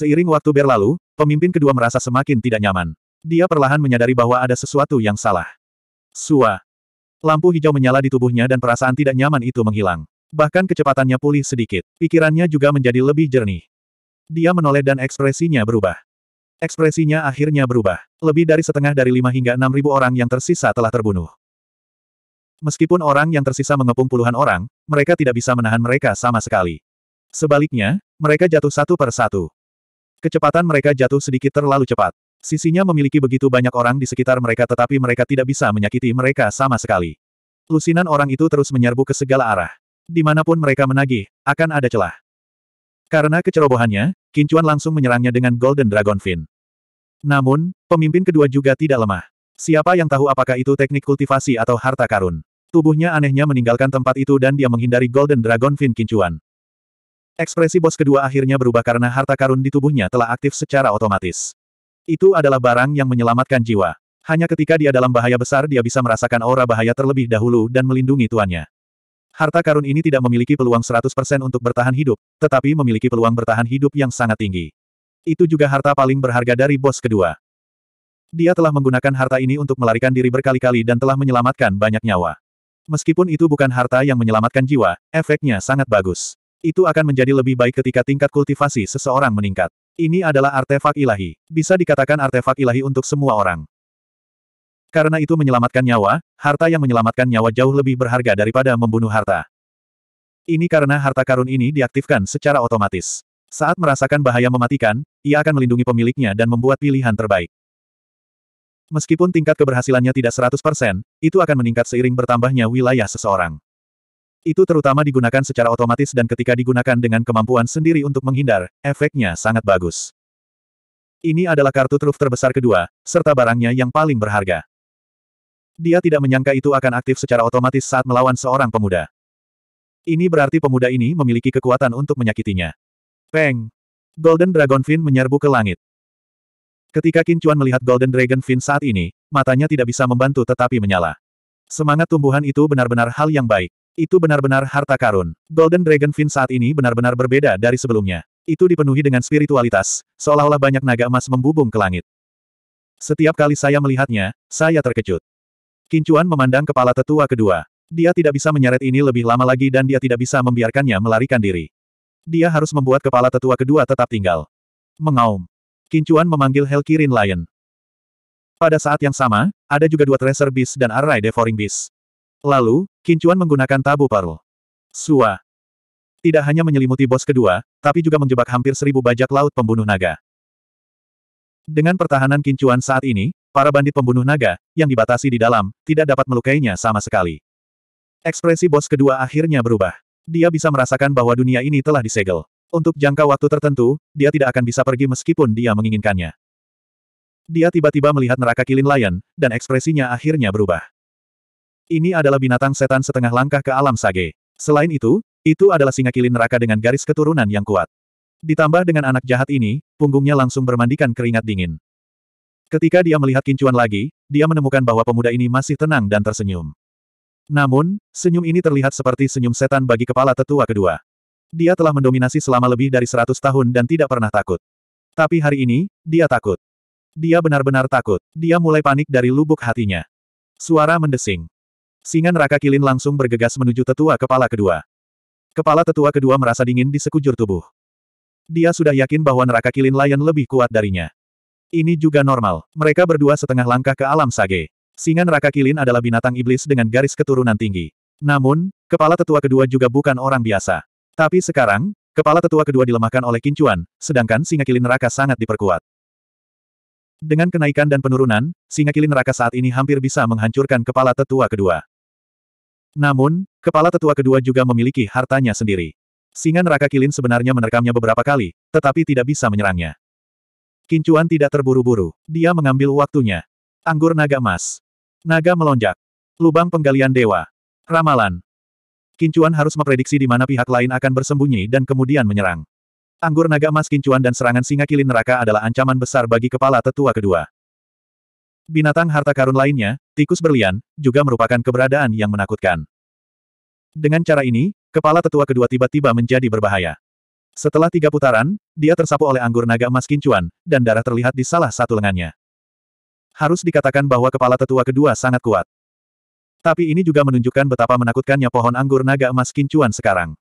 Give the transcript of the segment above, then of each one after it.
Seiring waktu berlalu, pemimpin kedua merasa semakin tidak nyaman. Dia perlahan menyadari bahwa ada sesuatu yang salah. Sua. Lampu hijau menyala di tubuhnya dan perasaan tidak nyaman itu menghilang. Bahkan kecepatannya pulih sedikit. Pikirannya juga menjadi lebih jernih. Dia menoleh dan ekspresinya berubah. Ekspresinya akhirnya berubah. Lebih dari setengah dari lima hingga enam ribu orang yang tersisa telah terbunuh. Meskipun orang yang tersisa mengepung puluhan orang, mereka tidak bisa menahan mereka sama sekali. Sebaliknya, mereka jatuh satu per satu. Kecepatan mereka jatuh sedikit terlalu cepat. Sisinya memiliki begitu banyak orang di sekitar mereka tetapi mereka tidak bisa menyakiti mereka sama sekali. Lusinan orang itu terus menyerbu ke segala arah. Dimanapun mereka menagih, akan ada celah. Karena kecerobohannya, Kincuan langsung menyerangnya dengan Golden Dragon Fin. Namun, pemimpin kedua juga tidak lemah. Siapa yang tahu apakah itu teknik kultivasi atau harta karun. Tubuhnya anehnya meninggalkan tempat itu dan dia menghindari Golden Dragon Fin Kincuan. Ekspresi bos kedua akhirnya berubah karena harta karun di tubuhnya telah aktif secara otomatis. Itu adalah barang yang menyelamatkan jiwa. Hanya ketika dia dalam bahaya besar dia bisa merasakan aura bahaya terlebih dahulu dan melindungi tuannya. Harta karun ini tidak memiliki peluang 100% untuk bertahan hidup, tetapi memiliki peluang bertahan hidup yang sangat tinggi. Itu juga harta paling berharga dari bos kedua. Dia telah menggunakan harta ini untuk melarikan diri berkali-kali dan telah menyelamatkan banyak nyawa. Meskipun itu bukan harta yang menyelamatkan jiwa, efeknya sangat bagus. Itu akan menjadi lebih baik ketika tingkat kultivasi seseorang meningkat. Ini adalah artefak ilahi. Bisa dikatakan artefak ilahi untuk semua orang. Karena itu menyelamatkan nyawa, harta yang menyelamatkan nyawa jauh lebih berharga daripada membunuh harta. Ini karena harta karun ini diaktifkan secara otomatis. Saat merasakan bahaya mematikan, ia akan melindungi pemiliknya dan membuat pilihan terbaik. Meskipun tingkat keberhasilannya tidak 100%, itu akan meningkat seiring bertambahnya wilayah seseorang. Itu terutama digunakan secara otomatis dan ketika digunakan dengan kemampuan sendiri untuk menghindar, efeknya sangat bagus. Ini adalah kartu truf terbesar kedua, serta barangnya yang paling berharga. Dia tidak menyangka itu akan aktif secara otomatis saat melawan seorang pemuda. Ini berarti pemuda ini memiliki kekuatan untuk menyakitinya. Peng! Golden Dragon Fin menyerbu ke langit. Ketika Qin Chuan melihat Golden Dragon Fin saat ini, matanya tidak bisa membantu tetapi menyala. Semangat tumbuhan itu benar-benar hal yang baik. Itu benar-benar harta karun. Golden Dragon Fin saat ini benar-benar berbeda dari sebelumnya. Itu dipenuhi dengan spiritualitas, seolah-olah banyak naga emas membubung ke langit. Setiap kali saya melihatnya, saya terkejut. Kincuan memandang kepala tetua kedua. Dia tidak bisa menyeret ini lebih lama lagi dan dia tidak bisa membiarkannya melarikan diri. Dia harus membuat kepala tetua kedua tetap tinggal. Mengaum. Kincuan memanggil Helkirin Lion. Pada saat yang sama, ada juga dua Tracer Beast dan Array Devouring Beast. Lalu, Kincuan menggunakan tabu parul. Sua. Tidak hanya menyelimuti bos kedua, tapi juga menjebak hampir seribu bajak laut pembunuh naga. Dengan pertahanan Kincuan saat ini, para bandit pembunuh naga, yang dibatasi di dalam, tidak dapat melukainya sama sekali. Ekspresi bos kedua akhirnya berubah. Dia bisa merasakan bahwa dunia ini telah disegel. Untuk jangka waktu tertentu, dia tidak akan bisa pergi meskipun dia menginginkannya. Dia tiba-tiba melihat neraka kilin layan, dan ekspresinya akhirnya berubah. Ini adalah binatang setan setengah langkah ke alam sage. Selain itu, itu adalah singa kilin neraka dengan garis keturunan yang kuat. Ditambah dengan anak jahat ini, punggungnya langsung bermandikan keringat dingin. Ketika dia melihat kincuan lagi, dia menemukan bahwa pemuda ini masih tenang dan tersenyum. Namun, senyum ini terlihat seperti senyum setan bagi kepala tetua kedua. Dia telah mendominasi selama lebih dari seratus tahun dan tidak pernah takut. Tapi hari ini, dia takut. Dia benar-benar takut. Dia mulai panik dari lubuk hatinya. Suara mendesing. Singa neraka kilin langsung bergegas menuju tetua kepala kedua. Kepala tetua kedua merasa dingin di sekujur tubuh. Dia sudah yakin bahwa neraka kilin layan lebih kuat darinya. Ini juga normal. Mereka berdua setengah langkah ke alam sage. Singa neraka kilin adalah binatang iblis dengan garis keturunan tinggi. Namun, kepala tetua kedua juga bukan orang biasa. Tapi sekarang, kepala tetua kedua dilemahkan oleh kincuan, sedangkan singa kilin neraka sangat diperkuat. Dengan kenaikan dan penurunan, singa kilin neraka saat ini hampir bisa menghancurkan kepala tetua kedua. Namun, kepala tetua kedua juga memiliki hartanya sendiri. Singa neraka kilin sebenarnya menerkamnya beberapa kali, tetapi tidak bisa menyerangnya. Kincuan tidak terburu-buru. Dia mengambil waktunya. Anggur naga emas. Naga melonjak. Lubang penggalian dewa. Ramalan. Kincuan harus memprediksi di mana pihak lain akan bersembunyi dan kemudian menyerang. Anggur naga emas kincuan dan serangan singa kilin neraka adalah ancaman besar bagi kepala tetua kedua. Binatang harta karun lainnya, tikus berlian, juga merupakan keberadaan yang menakutkan. Dengan cara ini, kepala tetua kedua tiba-tiba menjadi berbahaya. Setelah tiga putaran, dia tersapu oleh anggur naga emas kincuan, dan darah terlihat di salah satu lengannya. Harus dikatakan bahwa kepala tetua kedua sangat kuat. Tapi ini juga menunjukkan betapa menakutkannya pohon anggur naga emas kincuan sekarang.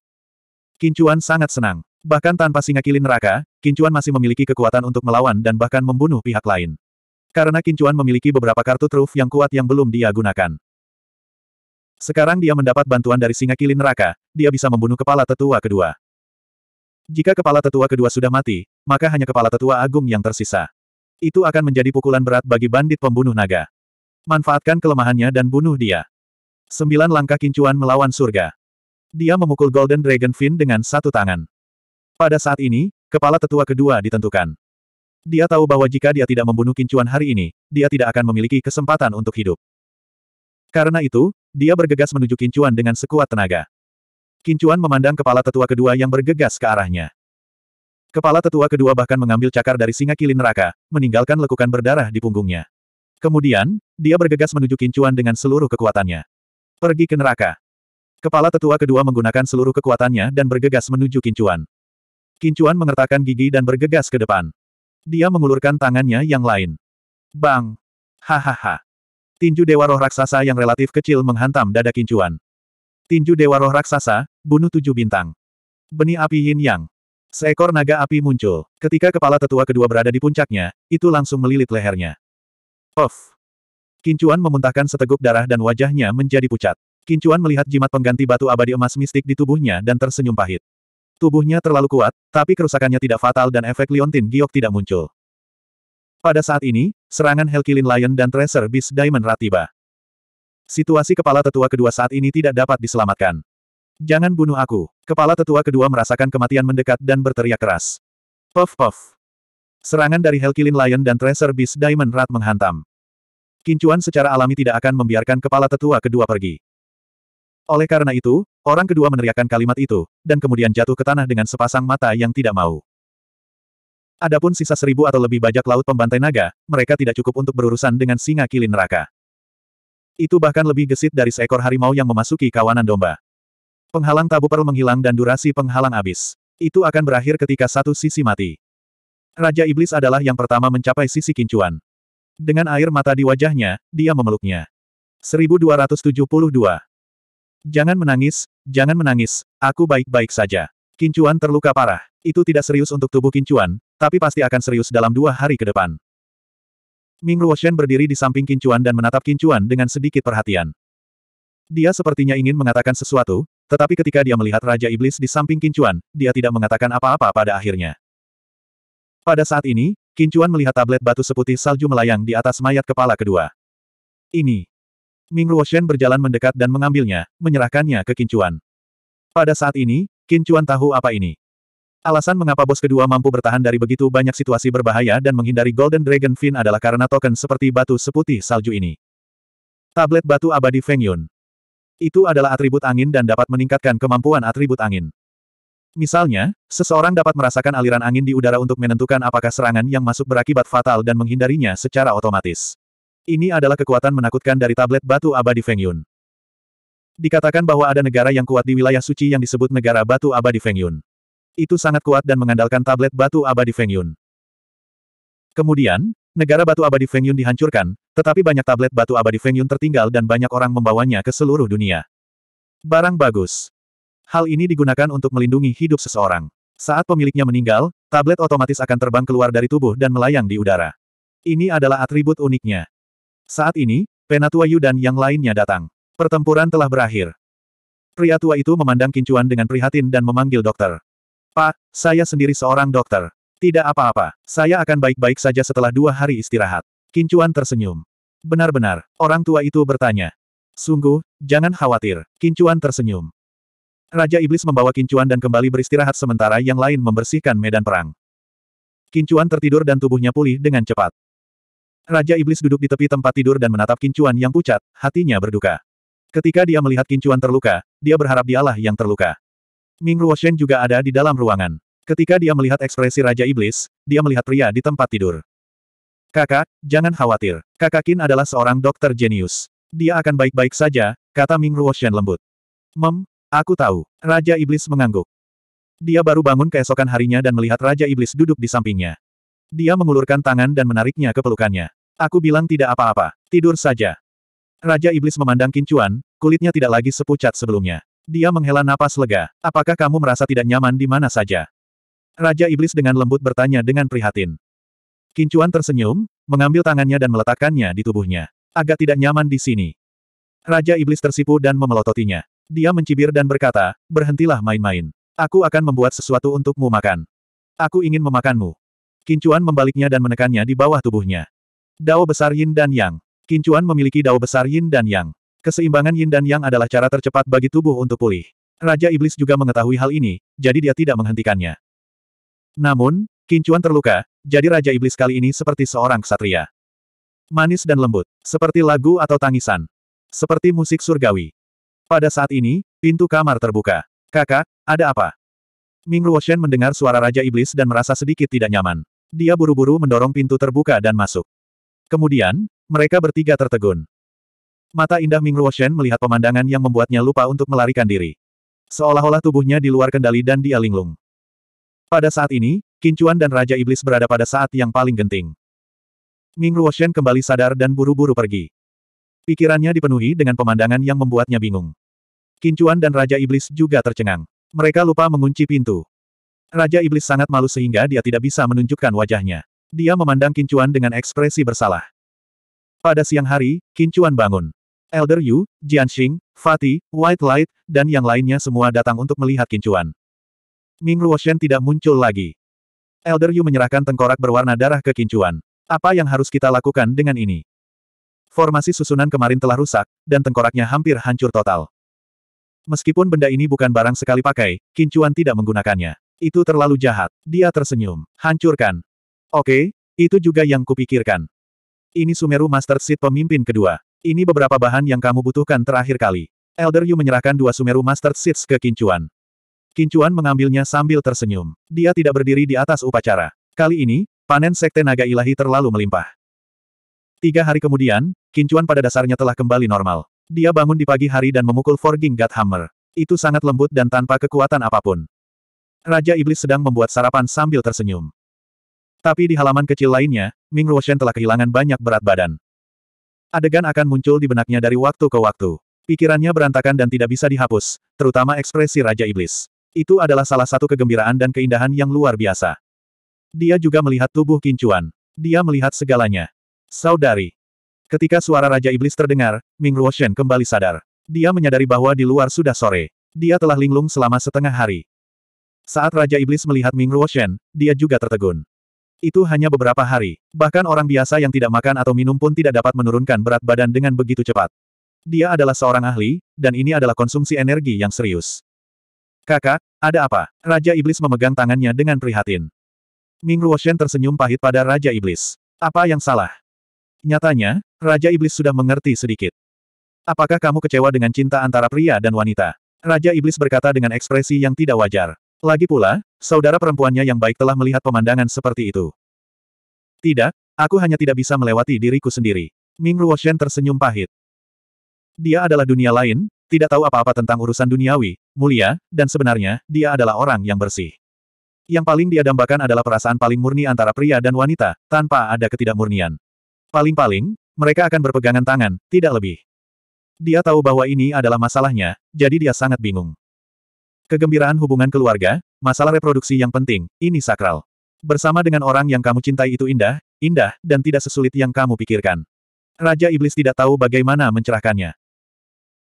Kincuan sangat senang. Bahkan tanpa singa kilin neraka, Kincuan masih memiliki kekuatan untuk melawan dan bahkan membunuh pihak lain. Karena Kincuan memiliki beberapa kartu truf yang kuat yang belum dia gunakan. Sekarang dia mendapat bantuan dari singa kilin neraka, dia bisa membunuh kepala tetua kedua. Jika kepala tetua kedua sudah mati, maka hanya kepala tetua agung yang tersisa. Itu akan menjadi pukulan berat bagi bandit pembunuh naga. Manfaatkan kelemahannya dan bunuh dia. Sembilan langkah kincuan melawan surga. Dia memukul Golden Dragon Fin dengan satu tangan. Pada saat ini, kepala tetua kedua ditentukan. Dia tahu bahwa jika dia tidak membunuh kincuan hari ini, dia tidak akan memiliki kesempatan untuk hidup. Karena itu, dia bergegas menuju kincuan dengan sekuat tenaga. Kincuan memandang kepala tetua kedua yang bergegas ke arahnya. Kepala tetua kedua bahkan mengambil cakar dari singa kilin neraka, meninggalkan lekukan berdarah di punggungnya. Kemudian, dia bergegas menuju kincuan dengan seluruh kekuatannya. Pergi ke neraka. Kepala tetua kedua menggunakan seluruh kekuatannya dan bergegas menuju kincuan. Kincuan mengertakkan gigi dan bergegas ke depan. Dia mengulurkan tangannya yang lain. Bang! Hahaha! Tinju Dewa Roh Raksasa yang relatif kecil menghantam dada kincuan. Tinju Dewa Roh Raksasa, bunuh tujuh bintang. Benih api yin yang. Seekor naga api muncul. Ketika kepala tetua kedua berada di puncaknya, itu langsung melilit lehernya. Of! Kincuan memuntahkan seteguk darah dan wajahnya menjadi pucat. Kincuan melihat jimat pengganti batu abadi emas mistik di tubuhnya dan tersenyum pahit. Tubuhnya terlalu kuat, tapi kerusakannya tidak fatal dan efek liontin giok tidak muncul. Pada saat ini, serangan Helkilin Lion dan Tracer Beast Diamond ratiba. Situasi kepala tetua kedua saat ini tidak dapat diselamatkan. Jangan bunuh aku. Kepala tetua kedua merasakan kematian mendekat dan berteriak keras. Puff puff. Serangan dari Helkilin Lion dan Tracer Beast Diamond Rat menghantam. Kincuan secara alami tidak akan membiarkan kepala tetua kedua pergi. Oleh karena itu, orang kedua meneriakkan kalimat itu, dan kemudian jatuh ke tanah dengan sepasang mata yang tidak mau. Adapun sisa seribu atau lebih bajak laut pembantai naga, mereka tidak cukup untuk berurusan dengan singa kilin neraka. Itu bahkan lebih gesit dari seekor harimau yang memasuki kawanan domba. Penghalang tabu perlu menghilang dan durasi penghalang habis. Itu akan berakhir ketika satu sisi mati. Raja Iblis adalah yang pertama mencapai sisi kincuan. Dengan air mata di wajahnya, dia memeluknya. 1272 Jangan menangis, jangan menangis, aku baik-baik saja. Kincuan terluka parah. Itu tidak serius untuk tubuh Kincuan, tapi pasti akan serius dalam dua hari ke depan. Ming Ruoshen berdiri di samping Kincuan dan menatap Kincuan dengan sedikit perhatian. Dia sepertinya ingin mengatakan sesuatu, tetapi ketika dia melihat Raja Iblis di samping Kincuan, dia tidak mengatakan apa-apa pada akhirnya. Pada saat ini, Kincuan melihat tablet batu seputih salju melayang di atas mayat kepala kedua. Ini, Ming Ruoshen berjalan mendekat dan mengambilnya, menyerahkannya ke Kincuan. Pada saat ini, Kincuan tahu apa ini. Alasan mengapa bos kedua mampu bertahan dari begitu banyak situasi berbahaya dan menghindari Golden Dragon Fin adalah karena token seperti batu seputih salju ini. Tablet batu abadi Feng Yun. Itu adalah atribut angin dan dapat meningkatkan kemampuan atribut angin. Misalnya, seseorang dapat merasakan aliran angin di udara untuk menentukan apakah serangan yang masuk berakibat fatal dan menghindarinya secara otomatis. Ini adalah kekuatan menakutkan dari tablet batu abadi Feng Yun. Dikatakan bahwa ada negara yang kuat di wilayah suci yang disebut negara batu abadi Feng Yun. Itu sangat kuat dan mengandalkan tablet batu abadi Feng Yun. Kemudian, negara batu abadi Feng Yun dihancurkan, tetapi banyak tablet batu abadi Feng Yun tertinggal dan banyak orang membawanya ke seluruh dunia. Barang bagus. Hal ini digunakan untuk melindungi hidup seseorang. Saat pemiliknya meninggal, tablet otomatis akan terbang keluar dari tubuh dan melayang di udara. Ini adalah atribut uniknya. Saat ini, Penatua Yu dan yang lainnya datang. Pertempuran telah berakhir. Pria tua itu memandang Kincuan dengan prihatin dan memanggil dokter. Pak, saya sendiri seorang dokter. Tidak apa-apa, saya akan baik-baik saja setelah dua hari istirahat. Kincuan tersenyum. Benar-benar, orang tua itu bertanya. Sungguh, jangan khawatir, Kincuan tersenyum. Raja Iblis membawa Kincuan dan kembali beristirahat sementara yang lain membersihkan medan perang. Kincuan tertidur dan tubuhnya pulih dengan cepat. Raja Iblis duduk di tepi tempat tidur dan menatap kincuan yang pucat, hatinya berduka. Ketika dia melihat kincuan terluka, dia berharap dialah yang terluka. Ming Ruoshen juga ada di dalam ruangan. Ketika dia melihat ekspresi Raja Iblis, dia melihat pria di tempat tidur. Kakak, jangan khawatir. Kakak Qin adalah seorang dokter jenius. Dia akan baik-baik saja, kata Ming Ruoshen lembut. Mem, aku tahu. Raja Iblis mengangguk. Dia baru bangun keesokan harinya dan melihat Raja Iblis duduk di sampingnya. Dia mengulurkan tangan dan menariknya ke pelukannya. Aku bilang tidak apa-apa, tidur saja. Raja Iblis memandang Kincuan, kulitnya tidak lagi sepucat sebelumnya. Dia menghela napas lega, apakah kamu merasa tidak nyaman di mana saja? Raja Iblis dengan lembut bertanya dengan prihatin. Kincuan tersenyum, mengambil tangannya dan meletakkannya di tubuhnya. Agak tidak nyaman di sini. Raja Iblis tersipu dan memelototinya. Dia mencibir dan berkata, berhentilah main-main. Aku akan membuat sesuatu untukmu makan. Aku ingin memakanmu. Kincuan membaliknya dan menekannya di bawah tubuhnya. Dao besar Yin dan Yang. Kincuan memiliki dao besar Yin dan Yang. Keseimbangan Yin dan Yang adalah cara tercepat bagi tubuh untuk pulih. Raja Iblis juga mengetahui hal ini, jadi dia tidak menghentikannya. Namun, Kincuan terluka, jadi Raja Iblis kali ini seperti seorang ksatria. Manis dan lembut, seperti lagu atau tangisan. Seperti musik surgawi. Pada saat ini, pintu kamar terbuka. Kakak, ada apa? Ming Ruoshen mendengar suara Raja Iblis dan merasa sedikit tidak nyaman. Dia buru-buru mendorong pintu terbuka dan masuk. Kemudian, mereka bertiga tertegun. Mata indah Ming Luoshen melihat pemandangan yang membuatnya lupa untuk melarikan diri. Seolah-olah tubuhnya di luar kendali dan dia linglung. Pada saat ini, Kincuan dan Raja Iblis berada pada saat yang paling genting. Ming Luoshen kembali sadar dan buru-buru pergi. Pikirannya dipenuhi dengan pemandangan yang membuatnya bingung. Kincuan dan Raja Iblis juga tercengang. Mereka lupa mengunci pintu. Raja Iblis sangat malu sehingga dia tidak bisa menunjukkan wajahnya. Dia memandang Kincuan dengan ekspresi bersalah. Pada siang hari, Kincuan bangun. Elder Yu, Jianxing, Fatih, White Light, dan yang lainnya semua datang untuk melihat Kincuan. Ming Ruoshen tidak muncul lagi. Elder Yu menyerahkan tengkorak berwarna darah ke Kincuan. Apa yang harus kita lakukan dengan ini? Formasi susunan kemarin telah rusak, dan tengkoraknya hampir hancur total. Meskipun benda ini bukan barang sekali pakai, Kincuan tidak menggunakannya. Itu terlalu jahat. Dia tersenyum. Hancurkan. Oke, itu juga yang kupikirkan. Ini Sumeru Master Seed pemimpin kedua. Ini beberapa bahan yang kamu butuhkan terakhir kali. Elder Yu menyerahkan dua Sumeru Master Seeds ke Kincuan. Kincuan mengambilnya sambil tersenyum. Dia tidak berdiri di atas upacara. Kali ini, panen Sekte Naga Ilahi terlalu melimpah. Tiga hari kemudian, Kincuan pada dasarnya telah kembali normal. Dia bangun di pagi hari dan memukul Forging God Hammer. Itu sangat lembut dan tanpa kekuatan apapun. Raja Iblis sedang membuat sarapan sambil tersenyum. Tapi di halaman kecil lainnya, Ming Ruoshen telah kehilangan banyak berat badan. Adegan akan muncul di benaknya dari waktu ke waktu. Pikirannya berantakan dan tidak bisa dihapus, terutama ekspresi Raja Iblis. Itu adalah salah satu kegembiraan dan keindahan yang luar biasa. Dia juga melihat tubuh kincuan. Dia melihat segalanya. Saudari. Ketika suara Raja Iblis terdengar, Ming Ruoshen kembali sadar. Dia menyadari bahwa di luar sudah sore. Dia telah linglung selama setengah hari. Saat Raja Iblis melihat Ming Ruoshen, dia juga tertegun. Itu hanya beberapa hari, bahkan orang biasa yang tidak makan atau minum pun tidak dapat menurunkan berat badan dengan begitu cepat. Dia adalah seorang ahli, dan ini adalah konsumsi energi yang serius. Kakak, ada apa? Raja Iblis memegang tangannya dengan prihatin. Ming Ruoshen tersenyum pahit pada Raja Iblis. Apa yang salah? Nyatanya, Raja Iblis sudah mengerti sedikit. Apakah kamu kecewa dengan cinta antara pria dan wanita? Raja Iblis berkata dengan ekspresi yang tidak wajar. Lagi pula, saudara perempuannya yang baik telah melihat pemandangan seperti itu. Tidak, aku hanya tidak bisa melewati diriku sendiri. Ming Ruoshen tersenyum pahit. Dia adalah dunia lain, tidak tahu apa-apa tentang urusan duniawi, mulia, dan sebenarnya, dia adalah orang yang bersih. Yang paling dia dambakan adalah perasaan paling murni antara pria dan wanita, tanpa ada ketidakmurnian. Paling-paling, mereka akan berpegangan tangan, tidak lebih. Dia tahu bahwa ini adalah masalahnya, jadi dia sangat bingung. Kegembiraan hubungan keluarga, masalah reproduksi yang penting, ini sakral. Bersama dengan orang yang kamu cintai itu indah, indah, dan tidak sesulit yang kamu pikirkan. Raja Iblis tidak tahu bagaimana mencerahkannya.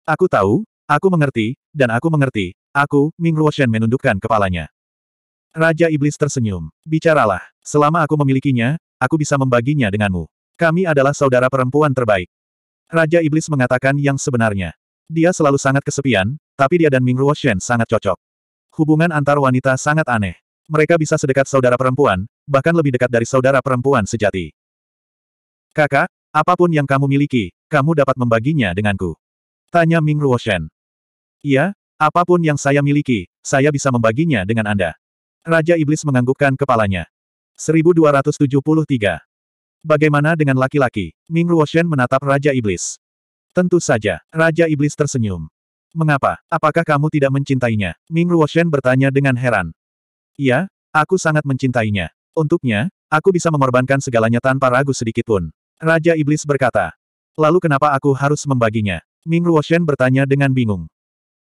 Aku tahu, aku mengerti, dan aku mengerti. Aku, Ming Ruoshen menundukkan kepalanya. Raja Iblis tersenyum. Bicaralah. Selama aku memilikinya, aku bisa membaginya denganmu. Kami adalah saudara perempuan terbaik. Raja Iblis mengatakan yang sebenarnya. Dia selalu sangat kesepian, tapi dia dan Ming Ruo sangat cocok. Hubungan antar wanita sangat aneh. Mereka bisa sedekat saudara perempuan, bahkan lebih dekat dari saudara perempuan sejati. Kakak, apapun yang kamu miliki, kamu dapat membaginya denganku. Tanya Ming Ruo Iya, apapun yang saya miliki, saya bisa membaginya dengan Anda. Raja Iblis menganggukkan kepalanya. 1273. Bagaimana dengan laki-laki? Ming Ruoshen menatap Raja Iblis. Tentu saja, Raja Iblis tersenyum. Mengapa? Apakah kamu tidak mencintainya? Ming Ruoshen bertanya dengan heran. Iya, aku sangat mencintainya. Untuknya, aku bisa mengorbankan segalanya tanpa ragu sedikitpun. Raja Iblis berkata. Lalu kenapa aku harus membaginya? Ming Ruoshen bertanya dengan bingung.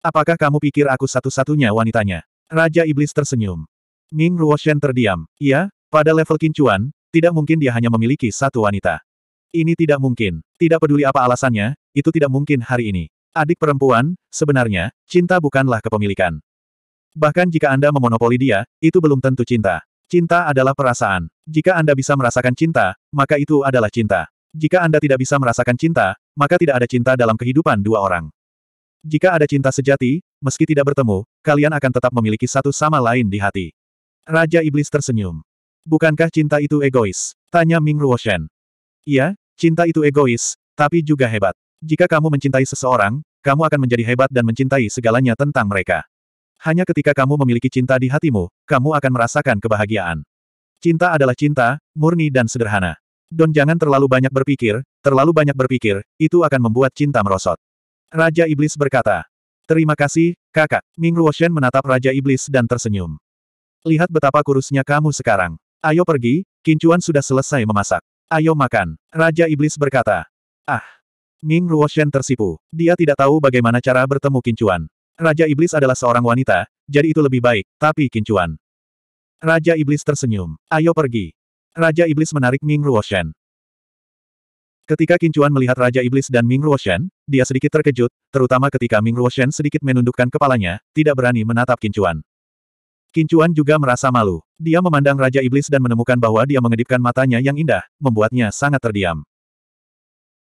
Apakah kamu pikir aku satu-satunya wanitanya? Raja Iblis tersenyum. Ming Ruoshen terdiam. Iya, pada level kincuan, tidak mungkin dia hanya memiliki satu wanita. Ini tidak mungkin. Tidak peduli apa alasannya, itu tidak mungkin hari ini. Adik perempuan, sebenarnya, cinta bukanlah kepemilikan. Bahkan jika Anda memonopoli dia, itu belum tentu cinta. Cinta adalah perasaan. Jika Anda bisa merasakan cinta, maka itu adalah cinta. Jika Anda tidak bisa merasakan cinta, maka tidak ada cinta dalam kehidupan dua orang. Jika ada cinta sejati, meski tidak bertemu, kalian akan tetap memiliki satu sama lain di hati. Raja Iblis tersenyum. Bukankah cinta itu egois? Tanya Ming Ruoshen. Iya, cinta itu egois, tapi juga hebat. Jika kamu mencintai seseorang, kamu akan menjadi hebat dan mencintai segalanya tentang mereka. Hanya ketika kamu memiliki cinta di hatimu, kamu akan merasakan kebahagiaan. Cinta adalah cinta, murni dan sederhana. Don jangan terlalu banyak berpikir, terlalu banyak berpikir, itu akan membuat cinta merosot. Raja Iblis berkata, Terima kasih, kakak. Ming Ruoshen menatap Raja Iblis dan tersenyum. Lihat betapa kurusnya kamu sekarang. Ayo pergi, Kincuan sudah selesai memasak. Ayo makan. Raja Iblis berkata. Ah, Ming Ruoshen tersipu. Dia tidak tahu bagaimana cara bertemu Kincuan. Raja Iblis adalah seorang wanita, jadi itu lebih baik, tapi Kincuan. Raja Iblis tersenyum. Ayo pergi. Raja Iblis menarik Ming Ruoshen. Ketika Kincuan melihat Raja Iblis dan Ming Ruoshen, dia sedikit terkejut, terutama ketika Ming Ruoshen sedikit menundukkan kepalanya, tidak berani menatap Kincuan. Kincuan juga merasa malu. Dia memandang Raja Iblis dan menemukan bahwa dia mengedipkan matanya yang indah, membuatnya sangat terdiam.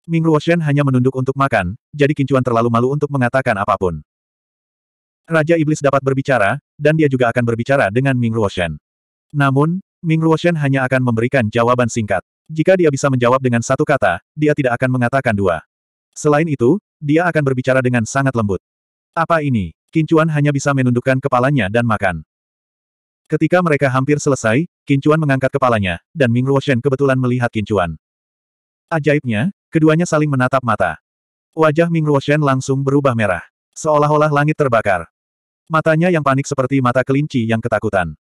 Ming Ruoshen hanya menunduk untuk makan, jadi Kincuan terlalu malu untuk mengatakan apapun. Raja Iblis dapat berbicara, dan dia juga akan berbicara dengan Ming Ruoshen. Namun, Ming Ruoshen hanya akan memberikan jawaban singkat. Jika dia bisa menjawab dengan satu kata, dia tidak akan mengatakan dua. Selain itu, dia akan berbicara dengan sangat lembut. Apa ini? Kincuan hanya bisa menundukkan kepalanya dan makan. Ketika mereka hampir selesai, Kincuan mengangkat kepalanya, dan Ming Ruoshen kebetulan melihat Kincuan. Ajaibnya, keduanya saling menatap mata. Wajah Ming Ruoshen langsung berubah merah. Seolah-olah langit terbakar. Matanya yang panik seperti mata kelinci yang ketakutan.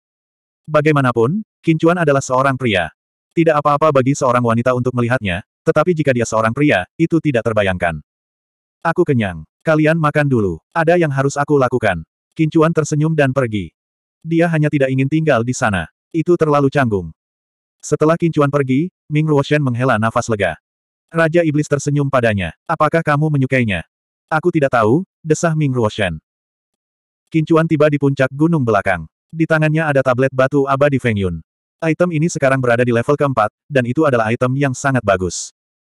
Bagaimanapun, Kincuan adalah seorang pria. Tidak apa-apa bagi seorang wanita untuk melihatnya, tetapi jika dia seorang pria, itu tidak terbayangkan. Aku kenyang. Kalian makan dulu. Ada yang harus aku lakukan. Kincuan tersenyum dan pergi. Dia hanya tidak ingin tinggal di sana. Itu terlalu canggung. Setelah Kincuan pergi, Ming Ruoshen menghela nafas lega. Raja Iblis tersenyum padanya. Apakah kamu menyukainya? Aku tidak tahu, desah Ming Ruoshen. Kincuan tiba di puncak gunung belakang. Di tangannya ada tablet batu abadi Feng Yun. Item ini sekarang berada di level keempat, dan itu adalah item yang sangat bagus.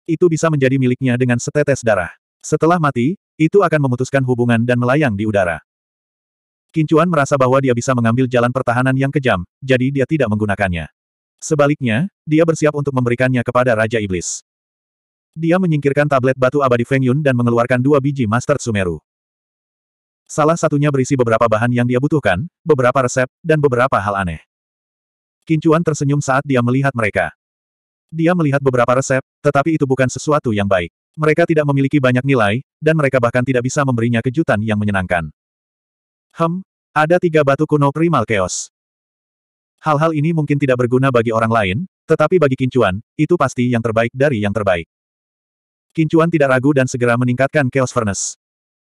Itu bisa menjadi miliknya dengan setetes darah. Setelah mati, itu akan memutuskan hubungan dan melayang di udara. Kincuan merasa bahwa dia bisa mengambil jalan pertahanan yang kejam, jadi dia tidak menggunakannya. Sebaliknya, dia bersiap untuk memberikannya kepada Raja Iblis. Dia menyingkirkan tablet batu abadi Feng Yun dan mengeluarkan dua biji Master Sumeru. Salah satunya berisi beberapa bahan yang dia butuhkan, beberapa resep, dan beberapa hal aneh. Kincuan tersenyum saat dia melihat mereka. Dia melihat beberapa resep, tetapi itu bukan sesuatu yang baik. Mereka tidak memiliki banyak nilai, dan mereka bahkan tidak bisa memberinya kejutan yang menyenangkan. Hem, ada tiga batu kuno primal chaos. Hal-hal ini mungkin tidak berguna bagi orang lain, tetapi bagi Kincuan, itu pasti yang terbaik dari yang terbaik. Kincuan tidak ragu dan segera meningkatkan Chaos Furnace.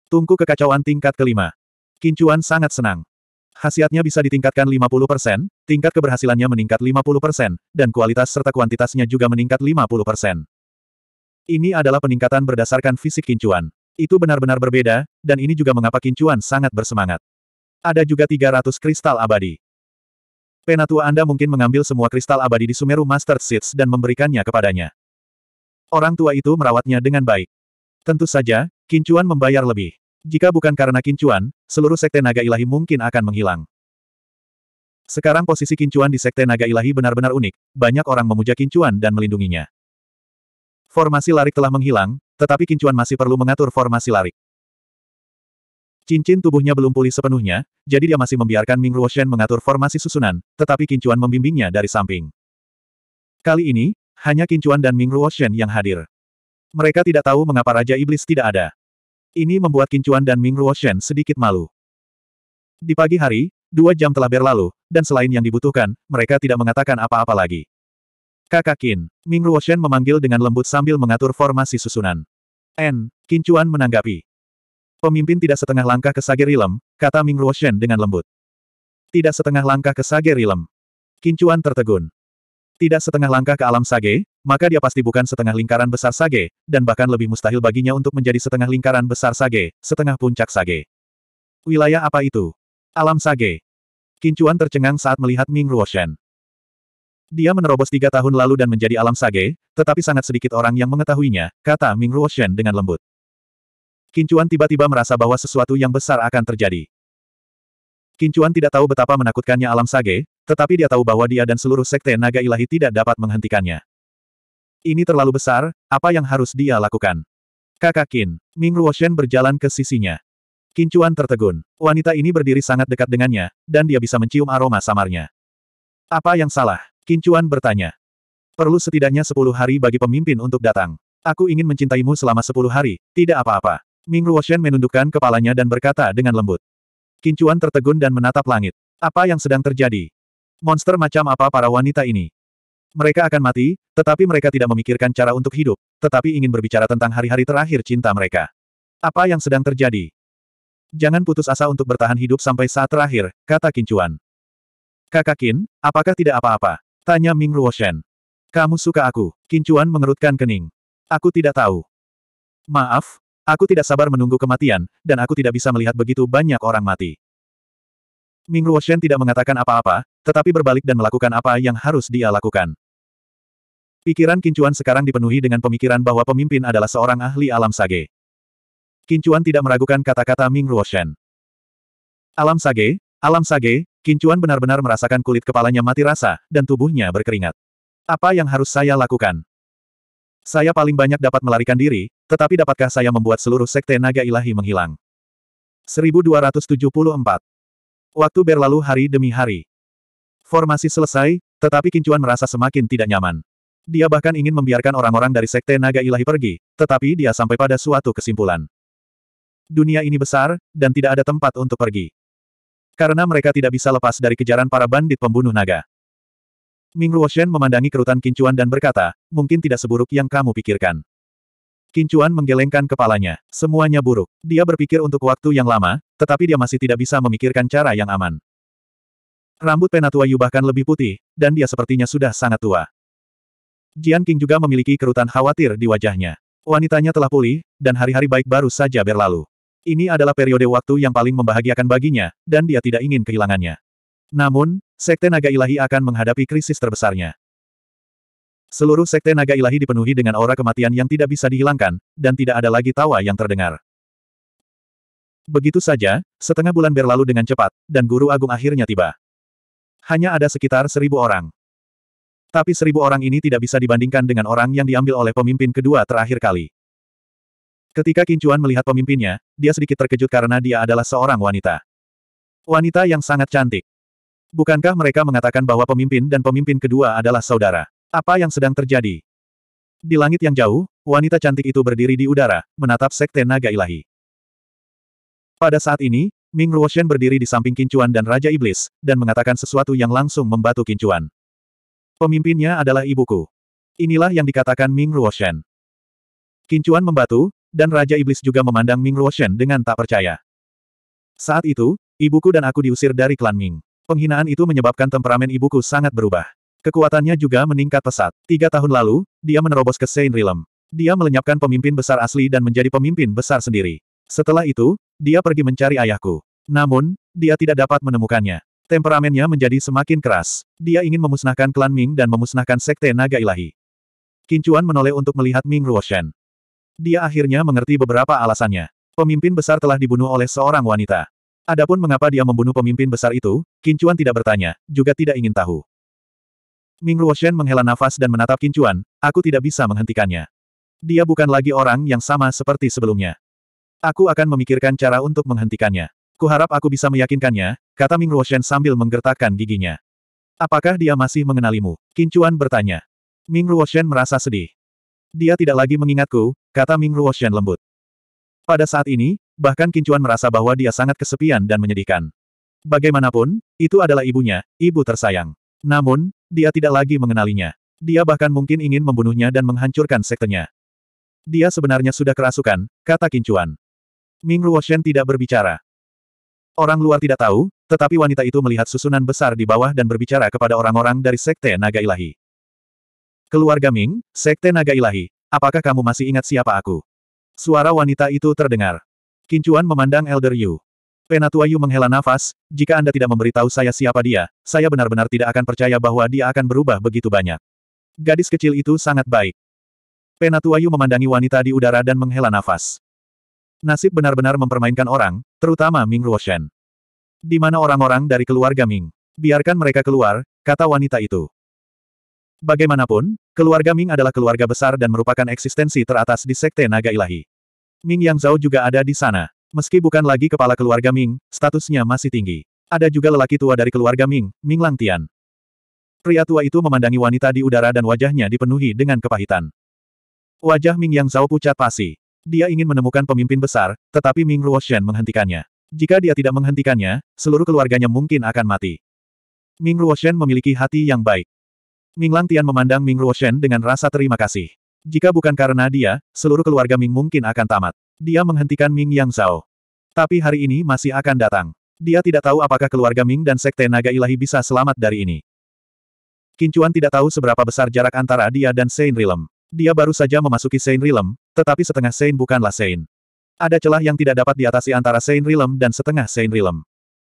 Tungku kekacauan tingkat kelima. Kincuan sangat senang. Hasiatnya bisa ditingkatkan 50%, tingkat keberhasilannya meningkat 50%, dan kualitas serta kuantitasnya juga meningkat 50%. Ini adalah peningkatan berdasarkan fisik Kincuan. Itu benar-benar berbeda, dan ini juga mengapa Kincuan sangat bersemangat. Ada juga 300 kristal abadi. Penatua Anda mungkin mengambil semua kristal abadi di Sumeru Master Seeds dan memberikannya kepadanya. Orang tua itu merawatnya dengan baik. Tentu saja, Kincuan membayar lebih. Jika bukan karena Kincuan, seluruh sekte naga ilahi mungkin akan menghilang. Sekarang posisi Kincuan di Sekte Naga Ilahi benar-benar unik, banyak orang memuja Kincuan dan melindunginya. Formasi larik telah menghilang, tetapi Kincuan masih perlu mengatur formasi larik. Cincin tubuhnya belum pulih sepenuhnya, jadi dia masih membiarkan Ming Ruoshen mengatur formasi susunan, tetapi Kincuan membimbingnya dari samping. Kali ini, hanya Kincuan dan Ming Ruoshen yang hadir. Mereka tidak tahu mengapa Raja Iblis tidak ada. Ini membuat Kincuan dan Ming Ruoshen sedikit malu. Di pagi hari, dua jam telah berlalu, dan selain yang dibutuhkan, mereka tidak mengatakan apa-apa lagi. Kakak Kin, Ming Ruoshen memanggil dengan lembut sambil mengatur formasi susunan. N, Kincuan menanggapi. Pemimpin tidak setengah langkah ke Sage Rilem, kata Ming Ruoshen dengan lembut. Tidak setengah langkah ke Sage Rilem. Kincuan tertegun. Tidak setengah langkah ke alam Sage, maka dia pasti bukan setengah lingkaran besar Sage, dan bahkan lebih mustahil baginya untuk menjadi setengah lingkaran besar Sage, setengah puncak Sage. Wilayah apa itu? Alam Sage. Kincuan tercengang saat melihat Ming Ruoshen. Dia menerobos tiga tahun lalu dan menjadi alam Sage, tetapi sangat sedikit orang yang mengetahuinya, kata Ming Ruoshen dengan lembut. Kincuan tiba-tiba merasa bahwa sesuatu yang besar akan terjadi. Kincuan tidak tahu betapa menakutkannya alam sage, tetapi dia tahu bahwa dia dan seluruh sekte naga ilahi tidak dapat menghentikannya. Ini terlalu besar, apa yang harus dia lakukan? Kakak Kin, Ming Ruoshen berjalan ke sisinya. Kincuan tertegun. Wanita ini berdiri sangat dekat dengannya, dan dia bisa mencium aroma samarnya. Apa yang salah? Kincuan bertanya. Perlu setidaknya sepuluh hari bagi pemimpin untuk datang. Aku ingin mencintaimu selama sepuluh hari, tidak apa-apa. Ming Ruoshen menundukkan kepalanya dan berkata dengan lembut. Kincuan tertegun dan menatap langit. Apa yang sedang terjadi? Monster macam apa para wanita ini? Mereka akan mati, tetapi mereka tidak memikirkan cara untuk hidup, tetapi ingin berbicara tentang hari-hari terakhir cinta mereka. Apa yang sedang terjadi? Jangan putus asa untuk bertahan hidup sampai saat terakhir, kata Kincuan. Kakak Kin, apakah tidak apa-apa? Tanya Ming Ruoshen. Kamu suka aku? Kincuan mengerutkan kening. Aku tidak tahu. Maaf, Aku tidak sabar menunggu kematian, dan aku tidak bisa melihat begitu banyak orang mati. Ming Ruoshen tidak mengatakan apa-apa, tetapi berbalik dan melakukan apa yang harus dia lakukan. Pikiran Kincuan sekarang dipenuhi dengan pemikiran bahwa pemimpin adalah seorang ahli alam sage. Kincuan tidak meragukan kata-kata Ming Ruoshen. Alam sage, alam sage, Kincuan benar-benar merasakan kulit kepalanya mati rasa, dan tubuhnya berkeringat. Apa yang harus saya lakukan? Saya paling banyak dapat melarikan diri, tetapi dapatkah saya membuat seluruh sekte naga ilahi menghilang? 1274. Waktu berlalu hari demi hari. Formasi selesai, tetapi Kincuan merasa semakin tidak nyaman. Dia bahkan ingin membiarkan orang-orang dari sekte naga ilahi pergi, tetapi dia sampai pada suatu kesimpulan. Dunia ini besar, dan tidak ada tempat untuk pergi. Karena mereka tidak bisa lepas dari kejaran para bandit pembunuh naga. Ming Ruoshen memandangi kerutan Kincuan dan berkata, mungkin tidak seburuk yang kamu pikirkan. Kincuan menggelengkan kepalanya. Semuanya buruk. Dia berpikir untuk waktu yang lama, tetapi dia masih tidak bisa memikirkan cara yang aman. Rambut Penatua Yu bahkan lebih putih, dan dia sepertinya sudah sangat tua. Jian King juga memiliki kerutan khawatir di wajahnya. Wanitanya telah pulih, dan hari-hari baik baru saja berlalu. Ini adalah periode waktu yang paling membahagiakan baginya, dan dia tidak ingin kehilangannya. Namun, Sekte Naga Ilahi akan menghadapi krisis terbesarnya. Seluruh sekte naga ilahi dipenuhi dengan aura kematian yang tidak bisa dihilangkan, dan tidak ada lagi tawa yang terdengar. Begitu saja, setengah bulan berlalu dengan cepat, dan guru agung akhirnya tiba. Hanya ada sekitar seribu orang. Tapi seribu orang ini tidak bisa dibandingkan dengan orang yang diambil oleh pemimpin kedua terakhir kali. Ketika Kincuan melihat pemimpinnya, dia sedikit terkejut karena dia adalah seorang wanita. Wanita yang sangat cantik. Bukankah mereka mengatakan bahwa pemimpin dan pemimpin kedua adalah saudara? Apa yang sedang terjadi? Di langit yang jauh, wanita cantik itu berdiri di udara, menatap sekte naga ilahi. Pada saat ini, Ming Ruoshen berdiri di samping Kincuan dan Raja Iblis, dan mengatakan sesuatu yang langsung membatu Kincuan. Pemimpinnya adalah ibuku. Inilah yang dikatakan Ming Ruoshen. Kincuan membatu, dan Raja Iblis juga memandang Ming Ruoshen dengan tak percaya. Saat itu, ibuku dan aku diusir dari klan Ming. Penghinaan itu menyebabkan temperamen ibuku sangat berubah. Kekuatannya juga meningkat pesat. Tiga tahun lalu, dia menerobos ke Saint Realm. Dia melenyapkan pemimpin besar asli dan menjadi pemimpin besar sendiri. Setelah itu, dia pergi mencari ayahku. Namun, dia tidak dapat menemukannya. Temperamennya menjadi semakin keras. Dia ingin memusnahkan klan Ming dan memusnahkan sekte naga ilahi. Kincuan menoleh untuk melihat Ming Ruoshan. Dia akhirnya mengerti beberapa alasannya. Pemimpin besar telah dibunuh oleh seorang wanita. Adapun mengapa dia membunuh pemimpin besar itu, Kincuan tidak bertanya, juga tidak ingin tahu. Ming Ruoshen menghela nafas dan menatap Kincuan, aku tidak bisa menghentikannya. Dia bukan lagi orang yang sama seperti sebelumnya. Aku akan memikirkan cara untuk menghentikannya. Kuharap aku bisa meyakinkannya, kata Ming Ruoshen sambil menggertakkan giginya. Apakah dia masih mengenalimu? Kincuan bertanya. Ming Ruoshen merasa sedih. Dia tidak lagi mengingatku, kata Ming Ruoshen lembut. Pada saat ini, bahkan Kincuan merasa bahwa dia sangat kesepian dan menyedihkan. Bagaimanapun, itu adalah ibunya, ibu tersayang. Namun, dia tidak lagi mengenalinya. Dia bahkan mungkin ingin membunuhnya dan menghancurkan sektenya. Dia sebenarnya sudah kerasukan, kata Kincuan. Ming Ruoshen tidak berbicara. Orang luar tidak tahu, tetapi wanita itu melihat susunan besar di bawah dan berbicara kepada orang-orang dari Sekte Naga Ilahi. Keluarga Ming, Sekte Naga Ilahi, apakah kamu masih ingat siapa aku? Suara wanita itu terdengar. Kincuan memandang Elder Yu. Penatua Yu menghela nafas, jika Anda tidak memberitahu saya siapa dia, saya benar-benar tidak akan percaya bahwa dia akan berubah begitu banyak. Gadis kecil itu sangat baik. Penatua Yu memandangi wanita di udara dan menghela nafas. Nasib benar-benar mempermainkan orang, terutama Ming Ruoshen. Di mana orang-orang dari keluarga Ming. Biarkan mereka keluar, kata wanita itu. Bagaimanapun, keluarga Ming adalah keluarga besar dan merupakan eksistensi teratas di Sekte Naga Ilahi. Ming Yang Zhao juga ada di sana. Meski bukan lagi kepala keluarga Ming, statusnya masih tinggi. Ada juga lelaki tua dari keluarga Ming, Ming Langtian. Pria tua itu memandangi wanita di udara dan wajahnya dipenuhi dengan kepahitan. Wajah Ming Yang Zhao pucat pasi. Dia ingin menemukan pemimpin besar, tetapi Ming Ruoshen menghentikannya. Jika dia tidak menghentikannya, seluruh keluarganya mungkin akan mati. Ming Ruoshen memiliki hati yang baik. Ming Langtian memandang Ming Ruoshen dengan rasa terima kasih. Jika bukan karena dia, seluruh keluarga Ming mungkin akan tamat. Dia menghentikan Ming Yang Zhao. Tapi hari ini masih akan datang. Dia tidak tahu apakah keluarga Ming dan Sekte Naga Ilahi bisa selamat dari ini. Kincuan tidak tahu seberapa besar jarak antara dia dan Sein Rilem. Dia baru saja memasuki Sein Rilem, tetapi setengah Sein bukanlah Sein. Ada celah yang tidak dapat diatasi antara Sein Rilem dan setengah Sein Rilem.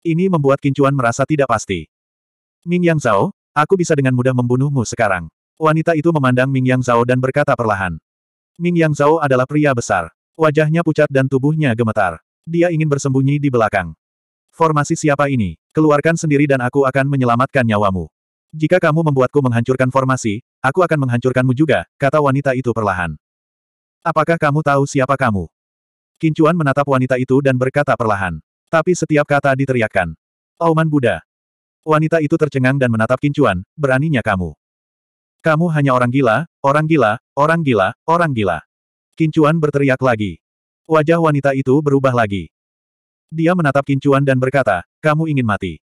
Ini membuat Kincuan merasa tidak pasti. Ming Yang Zhao, aku bisa dengan mudah membunuhmu sekarang. Wanita itu memandang Ming Yang Zhao dan berkata perlahan. Ming Yang Zhao adalah pria besar. Wajahnya pucat dan tubuhnya gemetar. Dia ingin bersembunyi di belakang. Formasi siapa ini? Keluarkan sendiri dan aku akan menyelamatkan nyawamu. Jika kamu membuatku menghancurkan formasi, aku akan menghancurkanmu juga, kata wanita itu perlahan. Apakah kamu tahu siapa kamu? Kincuan menatap wanita itu dan berkata perlahan. Tapi setiap kata diteriakkan. Auman Buddha. Wanita itu tercengang dan menatap Kincuan, beraninya kamu. Kamu hanya orang gila, orang gila, orang gila, orang gila. Kincuan berteriak lagi. Wajah wanita itu berubah lagi. Dia menatap Kincuan dan berkata, kamu ingin mati.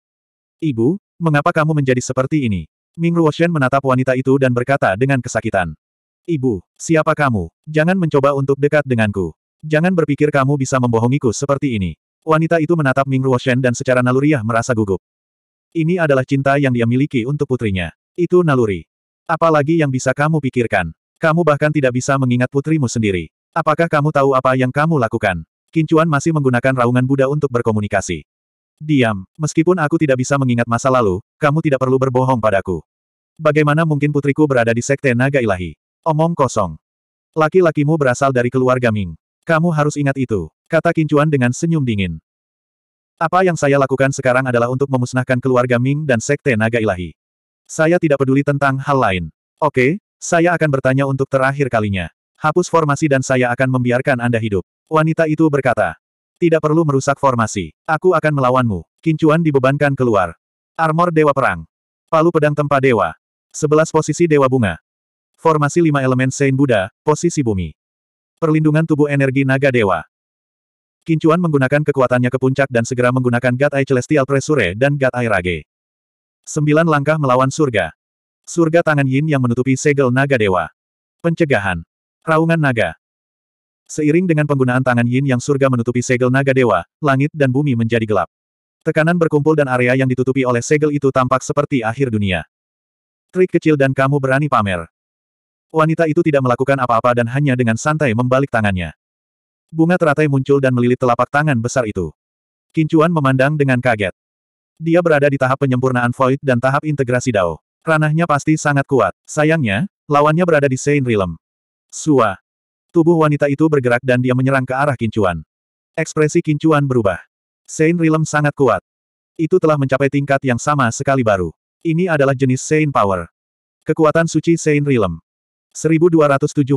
Ibu, mengapa kamu menjadi seperti ini? Ming Ruoshen menatap wanita itu dan berkata dengan kesakitan. Ibu, siapa kamu? Jangan mencoba untuk dekat denganku. Jangan berpikir kamu bisa membohongiku seperti ini. Wanita itu menatap Ming Ruoshen dan secara naluriah merasa gugup. Ini adalah cinta yang dia miliki untuk putrinya. Itu naluri. Apalagi yang bisa kamu pikirkan. Kamu bahkan tidak bisa mengingat putrimu sendiri. Apakah kamu tahu apa yang kamu lakukan? Kincuan masih menggunakan raungan Buddha untuk berkomunikasi. Diam, meskipun aku tidak bisa mengingat masa lalu, kamu tidak perlu berbohong padaku. Bagaimana mungkin putriku berada di sekte naga ilahi? Omong kosong. Laki-lakimu berasal dari keluarga Ming. Kamu harus ingat itu, kata Kincuan dengan senyum dingin. Apa yang saya lakukan sekarang adalah untuk memusnahkan keluarga Ming dan Sekte Naga Ilahi. Saya tidak peduli tentang hal lain. Oke, saya akan bertanya untuk terakhir kalinya. Hapus formasi dan saya akan membiarkan Anda hidup. Wanita itu berkata. Tidak perlu merusak formasi. Aku akan melawanmu. Kincuan dibebankan keluar. Armor Dewa Perang. Palu Pedang Tempa Dewa. Sebelas posisi Dewa Bunga. Formasi lima elemen Saint Buddha, posisi bumi. Perlindungan tubuh energi naga dewa. Kincuan menggunakan kekuatannya ke puncak dan segera menggunakan God Eye Celestial Pressure dan God Eye Rage. Sembilan langkah melawan surga. Surga tangan Yin yang menutupi segel naga dewa. Pencegahan. Raungan naga. Seiring dengan penggunaan tangan Yin yang surga menutupi segel naga dewa, langit dan bumi menjadi gelap. Tekanan berkumpul dan area yang ditutupi oleh segel itu tampak seperti akhir dunia. Trik kecil dan kamu berani pamer. Wanita itu tidak melakukan apa-apa dan hanya dengan santai membalik tangannya. Bunga teratai muncul dan melilit telapak tangan besar itu. Kincuan memandang dengan kaget. Dia berada di tahap penyempurnaan void dan tahap integrasi Dao. Ranahnya pasti sangat kuat. Sayangnya, lawannya berada di Sein Realm. Sua. Tubuh wanita itu bergerak dan dia menyerang ke arah Kincuan. Ekspresi Kincuan berubah. Sein Realm sangat kuat. Itu telah mencapai tingkat yang sama sekali baru. Ini adalah jenis Sein Power. Kekuatan suci Sein Realm. 1275.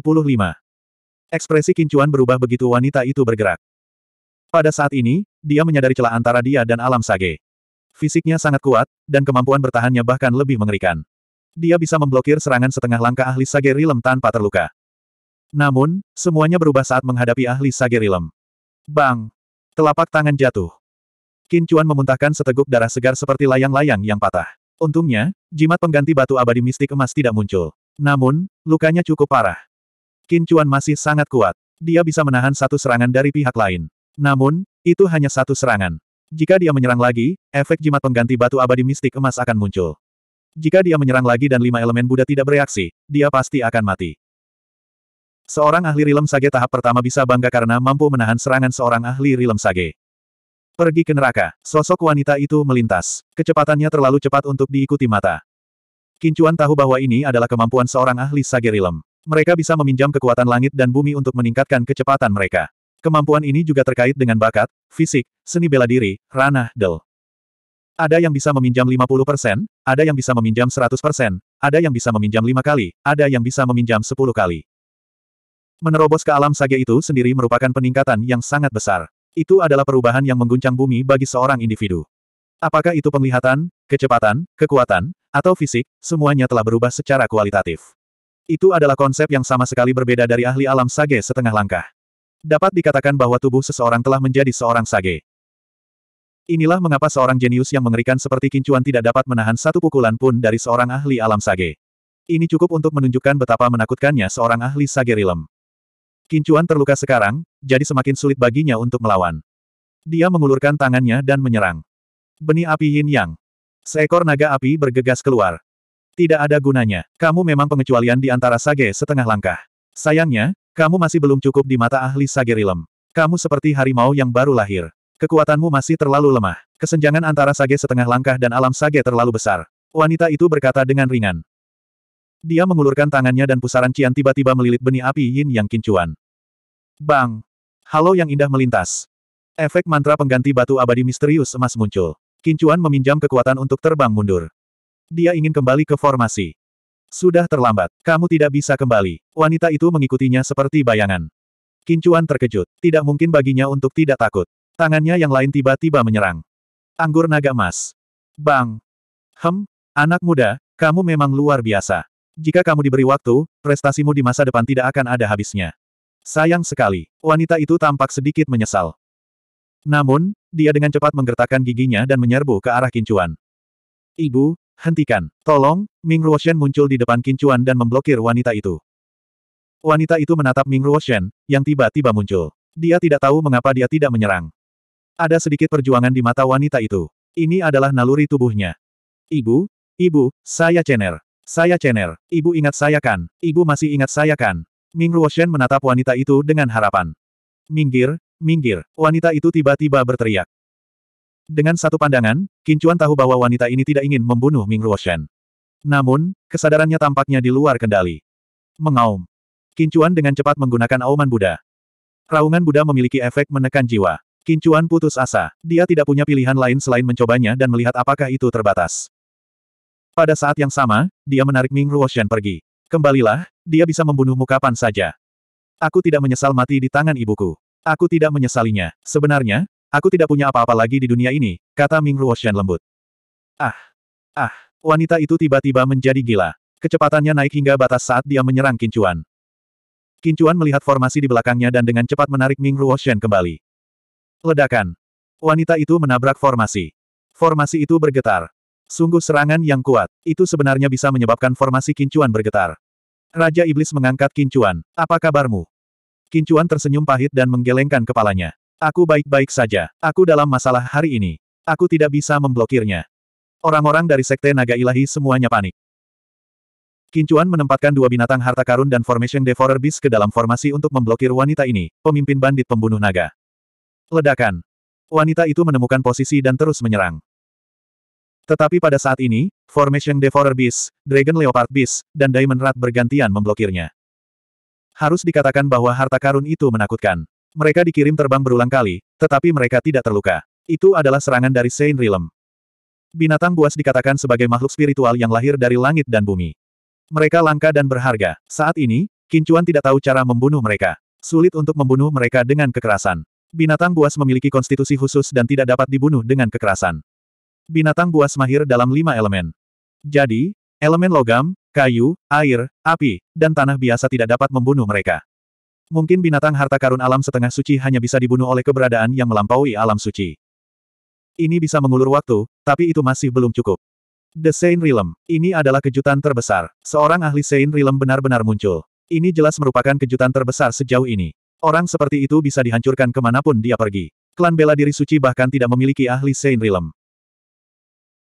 Ekspresi Kincuan berubah begitu wanita itu bergerak. Pada saat ini, dia menyadari celah antara dia dan alam sage. Fisiknya sangat kuat, dan kemampuan bertahannya bahkan lebih mengerikan. Dia bisa memblokir serangan setengah langkah ahli sage rilem tanpa terluka. Namun, semuanya berubah saat menghadapi ahli sage rilem. Bang! Telapak tangan jatuh. Qin Chuan memuntahkan seteguk darah segar seperti layang-layang yang patah. Untungnya, jimat pengganti batu abadi mistik emas tidak muncul. Namun, lukanya cukup parah. Qin Chuan masih sangat kuat. Dia bisa menahan satu serangan dari pihak lain. Namun, itu hanya satu serangan. Jika dia menyerang lagi, efek jimat pengganti batu abadi mistik emas akan muncul. Jika dia menyerang lagi dan lima elemen Buddha tidak bereaksi, dia pasti akan mati. Seorang ahli rilem sage tahap pertama bisa bangga karena mampu menahan serangan seorang ahli rilem sage. Pergi ke neraka, sosok wanita itu melintas. Kecepatannya terlalu cepat untuk diikuti mata. Kincuan tahu bahwa ini adalah kemampuan seorang ahli sage rilem. Mereka bisa meminjam kekuatan langit dan bumi untuk meningkatkan kecepatan mereka. Kemampuan ini juga terkait dengan bakat, fisik, seni bela diri, ranah del. Ada yang bisa meminjam 50%, ada yang bisa meminjam 100%, ada yang bisa meminjam lima kali, ada yang bisa meminjam 10 kali. Menerobos ke alam sage itu sendiri merupakan peningkatan yang sangat besar. Itu adalah perubahan yang mengguncang bumi bagi seorang individu. Apakah itu penglihatan, kecepatan, kekuatan, atau fisik, semuanya telah berubah secara kualitatif. Itu adalah konsep yang sama sekali berbeda dari ahli alam sage setengah langkah. Dapat dikatakan bahwa tubuh seseorang telah menjadi seorang sage. Inilah mengapa seorang jenius yang mengerikan seperti Kincuan tidak dapat menahan satu pukulan pun dari seorang ahli alam sage. Ini cukup untuk menunjukkan betapa menakutkannya seorang ahli sage rilem. Kincuan terluka sekarang, jadi semakin sulit baginya untuk melawan. Dia mengulurkan tangannya dan menyerang. Benih api yin yang. Seekor naga api bergegas keluar. Tidak ada gunanya. Kamu memang pengecualian di antara sage setengah langkah. Sayangnya, kamu masih belum cukup di mata ahli Sagerilem. Kamu seperti harimau yang baru lahir. Kekuatanmu masih terlalu lemah. Kesenjangan antara Sage setengah langkah dan alam Sage terlalu besar. Wanita itu berkata dengan ringan. Dia mengulurkan tangannya dan pusaran Cian tiba-tiba melilit benih api Yin Yang Kincuan. Bang! Halo yang indah melintas. Efek mantra pengganti batu abadi misterius emas muncul. Kincuan meminjam kekuatan untuk terbang mundur. Dia ingin kembali ke formasi. Sudah terlambat. Kamu tidak bisa kembali. Wanita itu mengikutinya seperti bayangan. Kincuan terkejut. Tidak mungkin baginya untuk tidak takut. Tangannya yang lain tiba-tiba menyerang. Anggur naga emas. Bang. Hem, anak muda, kamu memang luar biasa. Jika kamu diberi waktu, prestasimu di masa depan tidak akan ada habisnya. Sayang sekali, wanita itu tampak sedikit menyesal. Namun, dia dengan cepat menggertakkan giginya dan menyerbu ke arah kincuan. Ibu, Hentikan. Tolong, Ming Ruoshen muncul di depan Kincuan dan memblokir wanita itu. Wanita itu menatap Ming Ruoshen, yang tiba-tiba muncul. Dia tidak tahu mengapa dia tidak menyerang. Ada sedikit perjuangan di mata wanita itu. Ini adalah naluri tubuhnya. Ibu, ibu, saya Chener. Saya Chener, ibu ingat saya kan, ibu masih ingat saya kan. Ming Ruoshen menatap wanita itu dengan harapan. Minggir, minggir, wanita itu tiba-tiba berteriak. Dengan satu pandangan, Kincuan tahu bahwa wanita ini tidak ingin membunuh Ming Ruoshan. Namun, kesadarannya tampaknya di luar kendali. Mengaum. Kincuan dengan cepat menggunakan auman Buddha. Raungan Buddha memiliki efek menekan jiwa. Kincuan putus asa. Dia tidak punya pilihan lain selain mencobanya dan melihat apakah itu terbatas. Pada saat yang sama, dia menarik Ming Ruoshan pergi. Kembalilah, dia bisa membunuhmu kapan saja. Aku tidak menyesal mati di tangan ibuku. Aku tidak menyesalinya. Sebenarnya, Aku tidak punya apa-apa lagi di dunia ini, kata Ming Ruoshan lembut. Ah! Ah! Wanita itu tiba-tiba menjadi gila. Kecepatannya naik hingga batas saat dia menyerang Kincuan. Kincuan melihat formasi di belakangnya dan dengan cepat menarik Ming Ruoshan kembali. Ledakan! Wanita itu menabrak formasi. Formasi itu bergetar. Sungguh serangan yang kuat. Itu sebenarnya bisa menyebabkan formasi Kincuan bergetar. Raja Iblis mengangkat Kincuan. Apa kabarmu? Kincuan tersenyum pahit dan menggelengkan kepalanya. Aku baik-baik saja. Aku dalam masalah hari ini. Aku tidak bisa memblokirnya. Orang-orang dari Sekte Naga Ilahi semuanya panik. Kincuan menempatkan dua binatang harta karun dan Formation Devourer Beast ke dalam formasi untuk memblokir wanita ini, pemimpin bandit pembunuh naga. Ledakan. Wanita itu menemukan posisi dan terus menyerang. Tetapi pada saat ini, Formation Devourer Beast, Dragon Leopard Beast, dan Diamond Rat bergantian memblokirnya. Harus dikatakan bahwa harta karun itu menakutkan. Mereka dikirim terbang berulang kali, tetapi mereka tidak terluka. Itu adalah serangan dari Saint Realm. Binatang buas dikatakan sebagai makhluk spiritual yang lahir dari langit dan bumi. Mereka langka dan berharga. Saat ini, Kincuan tidak tahu cara membunuh mereka. Sulit untuk membunuh mereka dengan kekerasan. Binatang buas memiliki konstitusi khusus dan tidak dapat dibunuh dengan kekerasan. Binatang buas mahir dalam lima elemen. Jadi, elemen logam, kayu, air, api, dan tanah biasa tidak dapat membunuh mereka. Mungkin binatang harta karun alam setengah suci hanya bisa dibunuh oleh keberadaan yang melampaui alam suci. Ini bisa mengulur waktu, tapi itu masih belum cukup. The Saint Realm. Ini adalah kejutan terbesar. Seorang ahli Saint Realm benar-benar muncul. Ini jelas merupakan kejutan terbesar sejauh ini. Orang seperti itu bisa dihancurkan kemanapun dia pergi. Klan bela diri suci bahkan tidak memiliki ahli Saint Realm.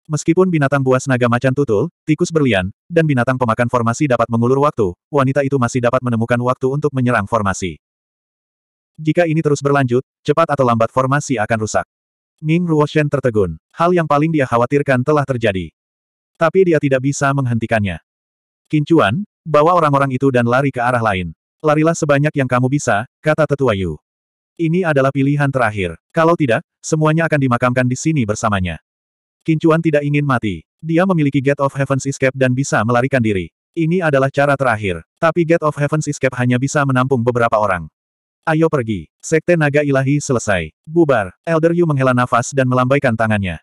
Meskipun binatang buas naga macan tutul, tikus berlian, dan binatang pemakan formasi dapat mengulur waktu, wanita itu masih dapat menemukan waktu untuk menyerang formasi. Jika ini terus berlanjut, cepat atau lambat formasi akan rusak. Ming Ruoshen tertegun. Hal yang paling dia khawatirkan telah terjadi. Tapi dia tidak bisa menghentikannya. Kincuan, bawa orang-orang itu dan lari ke arah lain. Larilah sebanyak yang kamu bisa, kata tetua Yu. Ini adalah pilihan terakhir. Kalau tidak, semuanya akan dimakamkan di sini bersamanya. Kincuan tidak ingin mati. Dia memiliki Gate of Heaven's Escape dan bisa melarikan diri. Ini adalah cara terakhir. Tapi Gate of Heaven's Escape hanya bisa menampung beberapa orang. Ayo pergi. Sekte Naga Ilahi selesai. Bubar. Elder Yu menghela nafas dan melambaikan tangannya.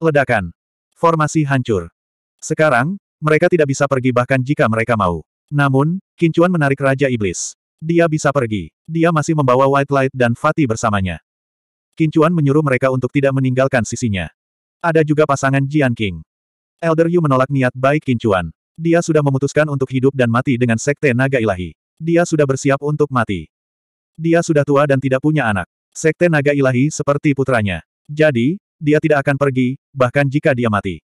Ledakan. Formasi hancur. Sekarang, mereka tidak bisa pergi bahkan jika mereka mau. Namun, Kincuan menarik Raja Iblis. Dia bisa pergi. Dia masih membawa White Light dan Fatih bersamanya. Kincuan menyuruh mereka untuk tidak meninggalkan sisinya. Ada juga pasangan Jian King. Elder Yu menolak niat baik Kincuan. Dia sudah memutuskan untuk hidup dan mati dengan sekte naga ilahi. Dia sudah bersiap untuk mati. Dia sudah tua dan tidak punya anak. Sekte naga ilahi seperti putranya. Jadi, dia tidak akan pergi, bahkan jika dia mati.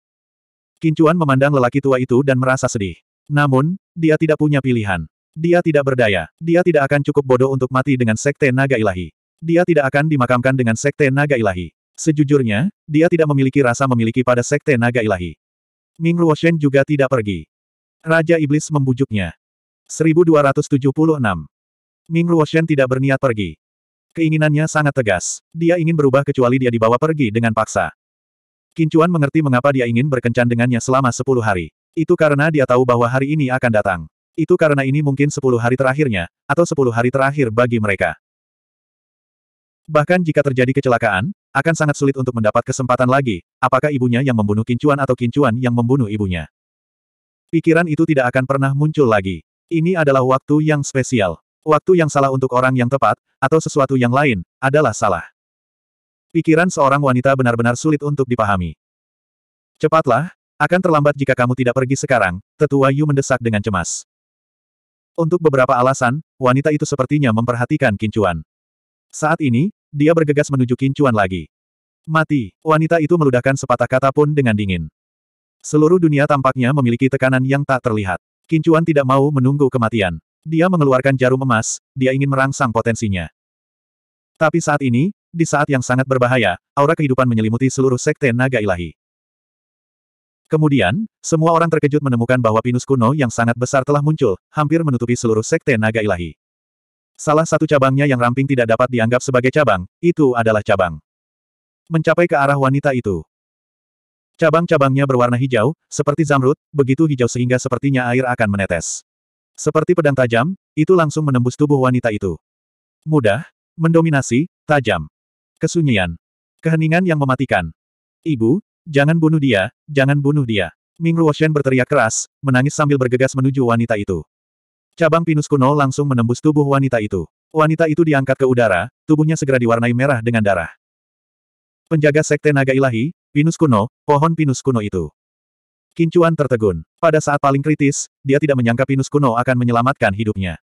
Kincuan memandang lelaki tua itu dan merasa sedih. Namun, dia tidak punya pilihan. Dia tidak berdaya. Dia tidak akan cukup bodoh untuk mati dengan sekte naga ilahi. Dia tidak akan dimakamkan dengan sekte naga ilahi. Sejujurnya, dia tidak memiliki rasa memiliki pada Sekte Naga Ilahi. Ming Ruoshen juga tidak pergi. Raja Iblis membujuknya. 1276. Ming Ruoshen tidak berniat pergi. Keinginannya sangat tegas. Dia ingin berubah kecuali dia dibawa pergi dengan paksa. Kincuan mengerti mengapa dia ingin berkencan dengannya selama 10 hari. Itu karena dia tahu bahwa hari ini akan datang. Itu karena ini mungkin 10 hari terakhirnya, atau 10 hari terakhir bagi mereka. Bahkan jika terjadi kecelakaan, akan sangat sulit untuk mendapat kesempatan lagi, apakah ibunya yang membunuh kincuan atau kincuan yang membunuh ibunya. Pikiran itu tidak akan pernah muncul lagi. Ini adalah waktu yang spesial. Waktu yang salah untuk orang yang tepat, atau sesuatu yang lain, adalah salah. Pikiran seorang wanita benar-benar sulit untuk dipahami. Cepatlah, akan terlambat jika kamu tidak pergi sekarang, tetua Yu mendesak dengan cemas. Untuk beberapa alasan, wanita itu sepertinya memperhatikan kincuan. Saat ini, dia bergegas menuju Kincuan lagi. Mati, wanita itu meludahkan sepatah kata pun dengan dingin. Seluruh dunia tampaknya memiliki tekanan yang tak terlihat. Kincuan tidak mau menunggu kematian. Dia mengeluarkan jarum emas, dia ingin merangsang potensinya. Tapi saat ini, di saat yang sangat berbahaya, aura kehidupan menyelimuti seluruh sekte naga ilahi. Kemudian, semua orang terkejut menemukan bahwa pinus kuno yang sangat besar telah muncul, hampir menutupi seluruh sekte naga ilahi. Salah satu cabangnya yang ramping tidak dapat dianggap sebagai cabang, itu adalah cabang. Mencapai ke arah wanita itu. Cabang-cabangnya berwarna hijau, seperti zamrud, begitu hijau sehingga sepertinya air akan menetes. Seperti pedang tajam, itu langsung menembus tubuh wanita itu. Mudah, mendominasi, tajam. Kesunyian. Keheningan yang mematikan. Ibu, jangan bunuh dia, jangan bunuh dia. Ming Ruoshen berteriak keras, menangis sambil bergegas menuju wanita itu. Cabang pinus kuno langsung menembus tubuh wanita itu. Wanita itu diangkat ke udara, tubuhnya segera diwarnai merah dengan darah. Penjaga Sekte Naga Ilahi, Pinus Kuno, pohon Pinus Kuno itu. Kincuan tertegun. Pada saat paling kritis, dia tidak menyangka Pinus Kuno akan menyelamatkan hidupnya.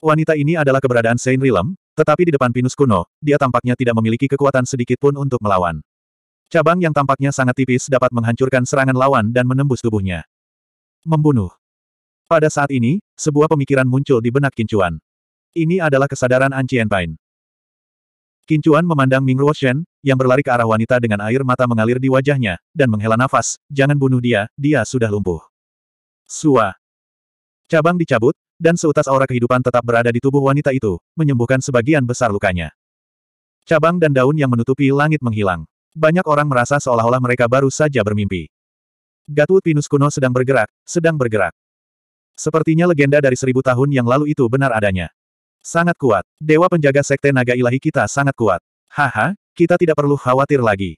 Wanita ini adalah keberadaan Saint Rilem, tetapi di depan Pinus Kuno, dia tampaknya tidak memiliki kekuatan sedikit pun untuk melawan. Cabang yang tampaknya sangat tipis dapat menghancurkan serangan lawan dan menembus tubuhnya. Membunuh. Pada saat ini, sebuah pemikiran muncul di benak Kincuan. Ini adalah kesadaran Ancien Pain. Kincuan memandang Ming Ruoshen, yang berlari ke arah wanita dengan air mata mengalir di wajahnya, dan menghela nafas, jangan bunuh dia, dia sudah lumpuh. Sua. Cabang dicabut, dan seutas aura kehidupan tetap berada di tubuh wanita itu, menyembuhkan sebagian besar lukanya. Cabang dan daun yang menutupi langit menghilang. Banyak orang merasa seolah-olah mereka baru saja bermimpi. Gatwood pinus kuno sedang bergerak, sedang bergerak. Sepertinya legenda dari seribu tahun yang lalu itu benar adanya. Sangat kuat. Dewa penjaga sekte naga ilahi kita sangat kuat. Haha, kita tidak perlu khawatir lagi.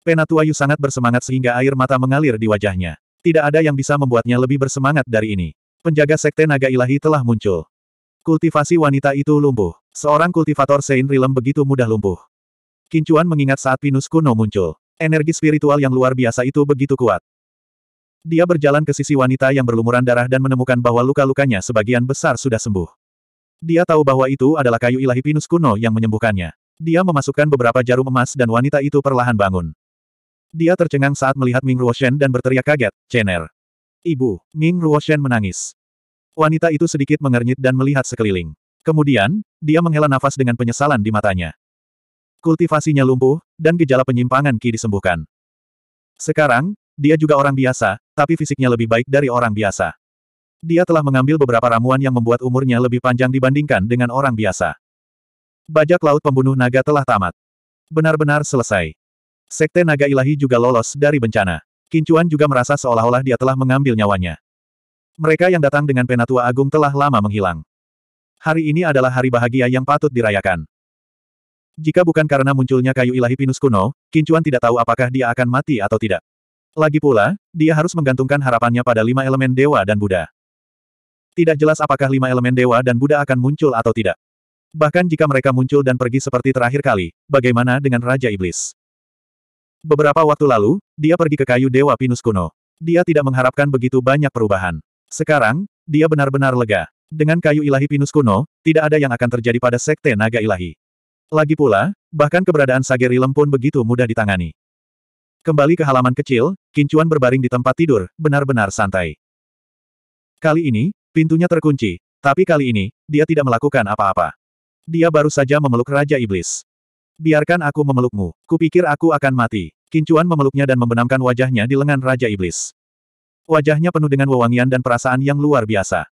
Penatua sangat bersemangat sehingga air mata mengalir di wajahnya. Tidak ada yang bisa membuatnya lebih bersemangat dari ini. Penjaga sekte naga ilahi telah muncul. Kultivasi wanita itu lumpuh. Seorang kultivator Sein Rilem begitu mudah lumpuh. Kincuan mengingat saat pinus kuno muncul. Energi spiritual yang luar biasa itu begitu kuat. Dia berjalan ke sisi wanita yang berlumuran darah dan menemukan bahwa luka-lukanya sebagian besar sudah sembuh. Dia tahu bahwa itu adalah kayu ilahi pinus kuno yang menyembuhkannya. Dia memasukkan beberapa jarum emas dan wanita itu perlahan bangun. Dia tercengang saat melihat Ming Ruoshen dan berteriak kaget, Chen'er, Ibu, Ming Ruoshen menangis. Wanita itu sedikit mengernyit dan melihat sekeliling. Kemudian, dia menghela nafas dengan penyesalan di matanya. Kultivasinya lumpuh, dan gejala penyimpangan Ki disembuhkan. Sekarang, dia juga orang biasa, tapi fisiknya lebih baik dari orang biasa. Dia telah mengambil beberapa ramuan yang membuat umurnya lebih panjang dibandingkan dengan orang biasa. Bajak laut pembunuh naga telah tamat. Benar-benar selesai. Sekte naga ilahi juga lolos dari bencana. Kincuan juga merasa seolah-olah dia telah mengambil nyawanya. Mereka yang datang dengan penatua agung telah lama menghilang. Hari ini adalah hari bahagia yang patut dirayakan. Jika bukan karena munculnya kayu ilahi pinus kuno, Kincuan tidak tahu apakah dia akan mati atau tidak. Lagi pula, dia harus menggantungkan harapannya pada lima elemen dewa dan Buddha. Tidak jelas apakah lima elemen dewa dan Buddha akan muncul atau tidak. Bahkan jika mereka muncul dan pergi seperti terakhir kali, bagaimana dengan Raja Iblis? Beberapa waktu lalu, dia pergi ke kayu Dewa Pinus kuno. Dia tidak mengharapkan begitu banyak perubahan. Sekarang, dia benar-benar lega. Dengan kayu ilahi Pinus kuno, tidak ada yang akan terjadi pada sekte naga ilahi. Lagi pula, bahkan keberadaan Sagerilem pun begitu mudah ditangani. Kembali ke halaman kecil, Kincuan berbaring di tempat tidur, benar-benar santai. Kali ini, pintunya terkunci, tapi kali ini, dia tidak melakukan apa-apa. Dia baru saja memeluk Raja Iblis. Biarkan aku memelukmu, kupikir aku akan mati. Kincuan memeluknya dan membenamkan wajahnya di lengan Raja Iblis. Wajahnya penuh dengan wewangian dan perasaan yang luar biasa.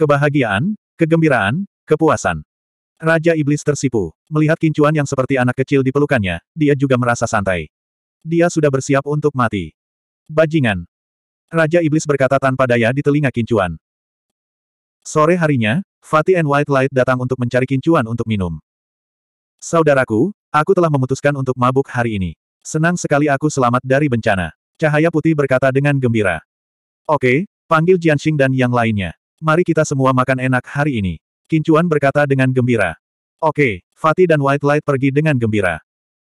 Kebahagiaan, kegembiraan, kepuasan. Raja Iblis tersipu. Melihat Kincuan yang seperti anak kecil di pelukannya, dia juga merasa santai. Dia sudah bersiap untuk mati. Bajingan. Raja Iblis berkata tanpa daya di telinga Kincuan. Sore harinya, Fatih and White Light datang untuk mencari Kincuan untuk minum. Saudaraku, aku telah memutuskan untuk mabuk hari ini. Senang sekali aku selamat dari bencana. Cahaya putih berkata dengan gembira. Oke, panggil Jianxing dan yang lainnya. Mari kita semua makan enak hari ini. Kincuan berkata dengan gembira. Oke, Fatih dan White Light pergi dengan gembira.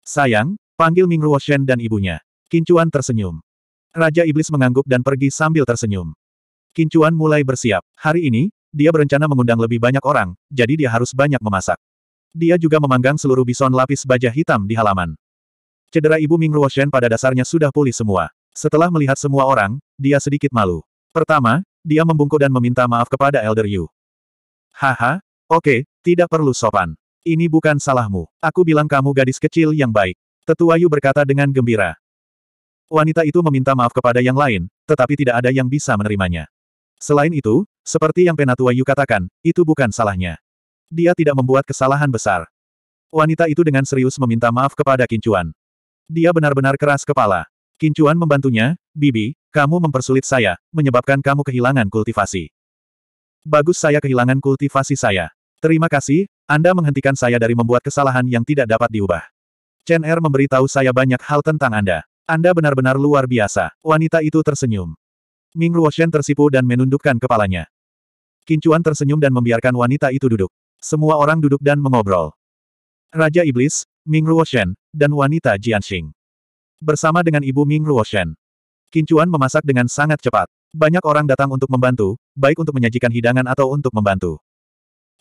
Sayang, Panggil Ming Ruoshen dan ibunya. Kincuan tersenyum. Raja Iblis mengangguk dan pergi sambil tersenyum. Kincuan mulai bersiap. Hari ini, dia berencana mengundang lebih banyak orang, jadi dia harus banyak memasak. Dia juga memanggang seluruh bison lapis baja hitam di halaman. Cedera ibu Ming Ruoshen pada dasarnya sudah pulih semua. Setelah melihat semua orang, dia sedikit malu. Pertama, dia membungkuk dan meminta maaf kepada Elder Yu. Haha, oke, okay, tidak perlu sopan. Ini bukan salahmu. Aku bilang kamu gadis kecil yang baik. Tetua Yu berkata dengan gembira. Wanita itu meminta maaf kepada yang lain, tetapi tidak ada yang bisa menerimanya. Selain itu, seperti yang Penatua Yu katakan, itu bukan salahnya. Dia tidak membuat kesalahan besar. Wanita itu dengan serius meminta maaf kepada Kincuan. Dia benar-benar keras kepala. Kincuan membantunya, Bibi, kamu mempersulit saya, menyebabkan kamu kehilangan kultivasi. Bagus saya kehilangan kultivasi saya. Terima kasih, Anda menghentikan saya dari membuat kesalahan yang tidak dapat diubah. Chen Er memberitahu saya banyak hal tentang Anda. Anda benar-benar luar biasa. Wanita itu tersenyum. Ming Ruoshen tersipu dan menundukkan kepalanya. Kincuan tersenyum dan membiarkan wanita itu duduk. Semua orang duduk dan mengobrol. Raja Iblis, Ming Ruoshen, dan wanita Jianxing. Bersama dengan ibu Ming Ruoshen. Kincuan memasak dengan sangat cepat. Banyak orang datang untuk membantu, baik untuk menyajikan hidangan atau untuk membantu.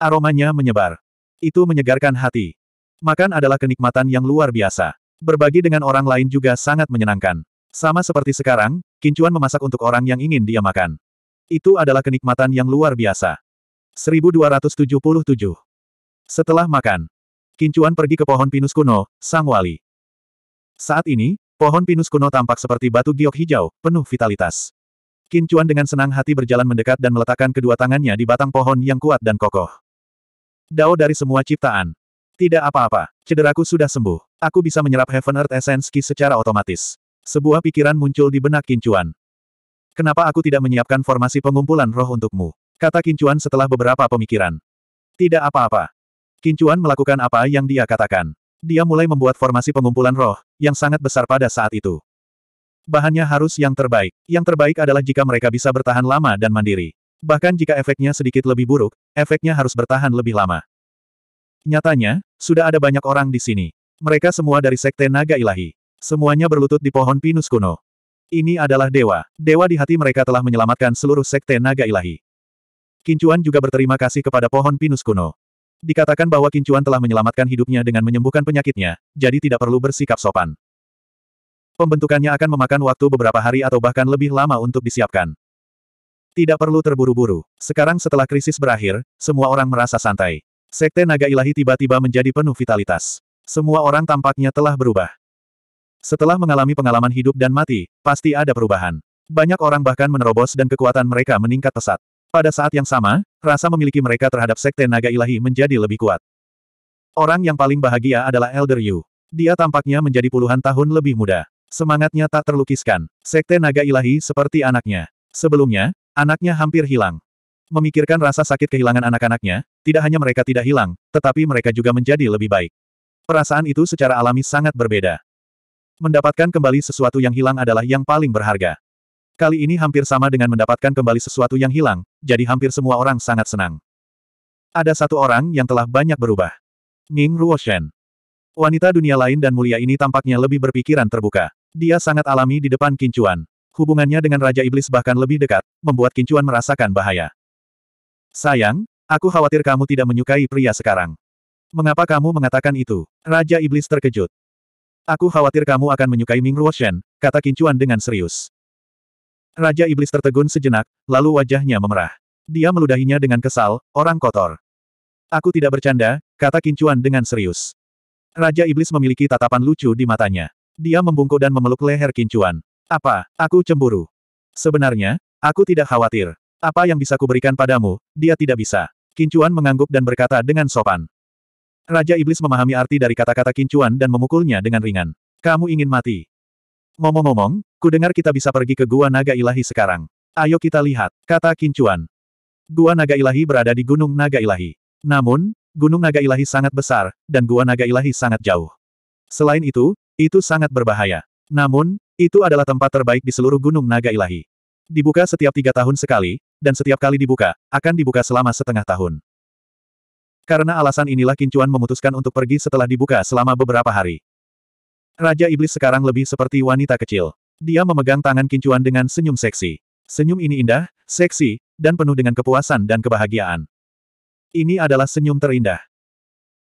Aromanya menyebar. Itu menyegarkan hati. Makan adalah kenikmatan yang luar biasa. Berbagi dengan orang lain juga sangat menyenangkan. Sama seperti sekarang, Kincuan memasak untuk orang yang ingin dia makan. Itu adalah kenikmatan yang luar biasa. 1277 Setelah makan, Kincuan pergi ke pohon pinus kuno, Sang Wali. Saat ini, pohon pinus kuno tampak seperti batu giok hijau, penuh vitalitas. Kincuan dengan senang hati berjalan mendekat dan meletakkan kedua tangannya di batang pohon yang kuat dan kokoh. Dao dari semua ciptaan, tidak apa-apa, cederaku sudah sembuh. Aku bisa menyerap Heaven Earth Essence Key secara otomatis. Sebuah pikiran muncul di benak Kincuan. Kenapa aku tidak menyiapkan formasi pengumpulan roh untukmu? Kata Kincuan setelah beberapa pemikiran. Tidak apa-apa. Kincuan melakukan apa yang dia katakan. Dia mulai membuat formasi pengumpulan roh, yang sangat besar pada saat itu. Bahannya harus yang terbaik. Yang terbaik adalah jika mereka bisa bertahan lama dan mandiri. Bahkan jika efeknya sedikit lebih buruk, efeknya harus bertahan lebih lama. Nyatanya, sudah ada banyak orang di sini. Mereka semua dari Sekte Naga Ilahi. Semuanya berlutut di pohon pinus kuno. Ini adalah dewa. Dewa di hati mereka telah menyelamatkan seluruh Sekte Naga Ilahi. Kincuan juga berterima kasih kepada pohon pinus kuno. Dikatakan bahwa Kincuan telah menyelamatkan hidupnya dengan menyembuhkan penyakitnya, jadi tidak perlu bersikap sopan. Pembentukannya akan memakan waktu beberapa hari atau bahkan lebih lama untuk disiapkan. Tidak perlu terburu-buru. Sekarang setelah krisis berakhir, semua orang merasa santai. Sekte naga ilahi tiba-tiba menjadi penuh vitalitas. Semua orang tampaknya telah berubah. Setelah mengalami pengalaman hidup dan mati, pasti ada perubahan. Banyak orang bahkan menerobos dan kekuatan mereka meningkat pesat. Pada saat yang sama, rasa memiliki mereka terhadap sekte naga ilahi menjadi lebih kuat. Orang yang paling bahagia adalah Elder Yu. Dia tampaknya menjadi puluhan tahun lebih muda. Semangatnya tak terlukiskan. Sekte naga ilahi seperti anaknya. Sebelumnya, anaknya hampir hilang. Memikirkan rasa sakit kehilangan anak-anaknya, tidak hanya mereka tidak hilang, tetapi mereka juga menjadi lebih baik. Perasaan itu secara alami sangat berbeda. Mendapatkan kembali sesuatu yang hilang adalah yang paling berharga. Kali ini hampir sama dengan mendapatkan kembali sesuatu yang hilang, jadi hampir semua orang sangat senang. Ada satu orang yang telah banyak berubah. Ming Ruoshen. Wanita dunia lain dan mulia ini tampaknya lebih berpikiran terbuka. Dia sangat alami di depan Kincuan. Hubungannya dengan Raja Iblis bahkan lebih dekat, membuat Kincuan merasakan bahaya. Sayang, aku khawatir kamu tidak menyukai pria sekarang. Mengapa kamu mengatakan itu? Raja Iblis terkejut. Aku khawatir kamu akan menyukai Ming Ruoshen, kata Kincuan dengan serius. Raja Iblis tertegun sejenak, lalu wajahnya memerah. Dia meludahinya dengan kesal, orang kotor. Aku tidak bercanda, kata Kincuan dengan serius. Raja Iblis memiliki tatapan lucu di matanya. Dia membungkuk dan memeluk leher Kincuan. Apa, aku cemburu? Sebenarnya, aku tidak khawatir. Apa yang bisa kuberikan padamu, dia tidak bisa. Kincuan mengangguk dan berkata dengan sopan. Raja Iblis memahami arti dari kata-kata Kincuan dan memukulnya dengan ringan. Kamu ingin mati. Ngomong-ngomong, dengar kita bisa pergi ke Gua Naga Ilahi sekarang. Ayo kita lihat, kata Kincuan. Gua Naga Ilahi berada di Gunung Naga Ilahi. Namun, Gunung Naga Ilahi sangat besar, dan Gua Naga Ilahi sangat jauh. Selain itu, itu sangat berbahaya. Namun, itu adalah tempat terbaik di seluruh Gunung Naga Ilahi. Dibuka setiap tiga tahun sekali, dan setiap kali dibuka, akan dibuka selama setengah tahun. Karena alasan inilah Kincuan memutuskan untuk pergi setelah dibuka selama beberapa hari. Raja Iblis sekarang lebih seperti wanita kecil. Dia memegang tangan Kincuan dengan senyum seksi. Senyum ini indah, seksi, dan penuh dengan kepuasan dan kebahagiaan. Ini adalah senyum terindah.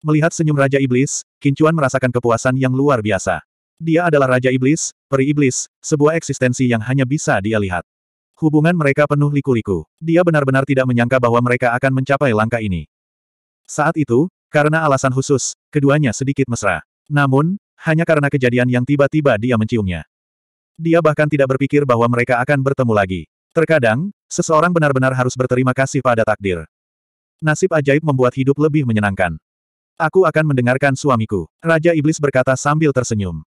Melihat senyum Raja Iblis, Kincuan merasakan kepuasan yang luar biasa. Dia adalah Raja Iblis, peri Iblis, sebuah eksistensi yang hanya bisa dia lihat. Hubungan mereka penuh liku-liku. Dia benar-benar tidak menyangka bahwa mereka akan mencapai langkah ini. Saat itu, karena alasan khusus, keduanya sedikit mesra. Namun, hanya karena kejadian yang tiba-tiba dia menciumnya. Dia bahkan tidak berpikir bahwa mereka akan bertemu lagi. Terkadang, seseorang benar-benar harus berterima kasih pada takdir. Nasib ajaib membuat hidup lebih menyenangkan. Aku akan mendengarkan suamiku. Raja Iblis berkata sambil tersenyum.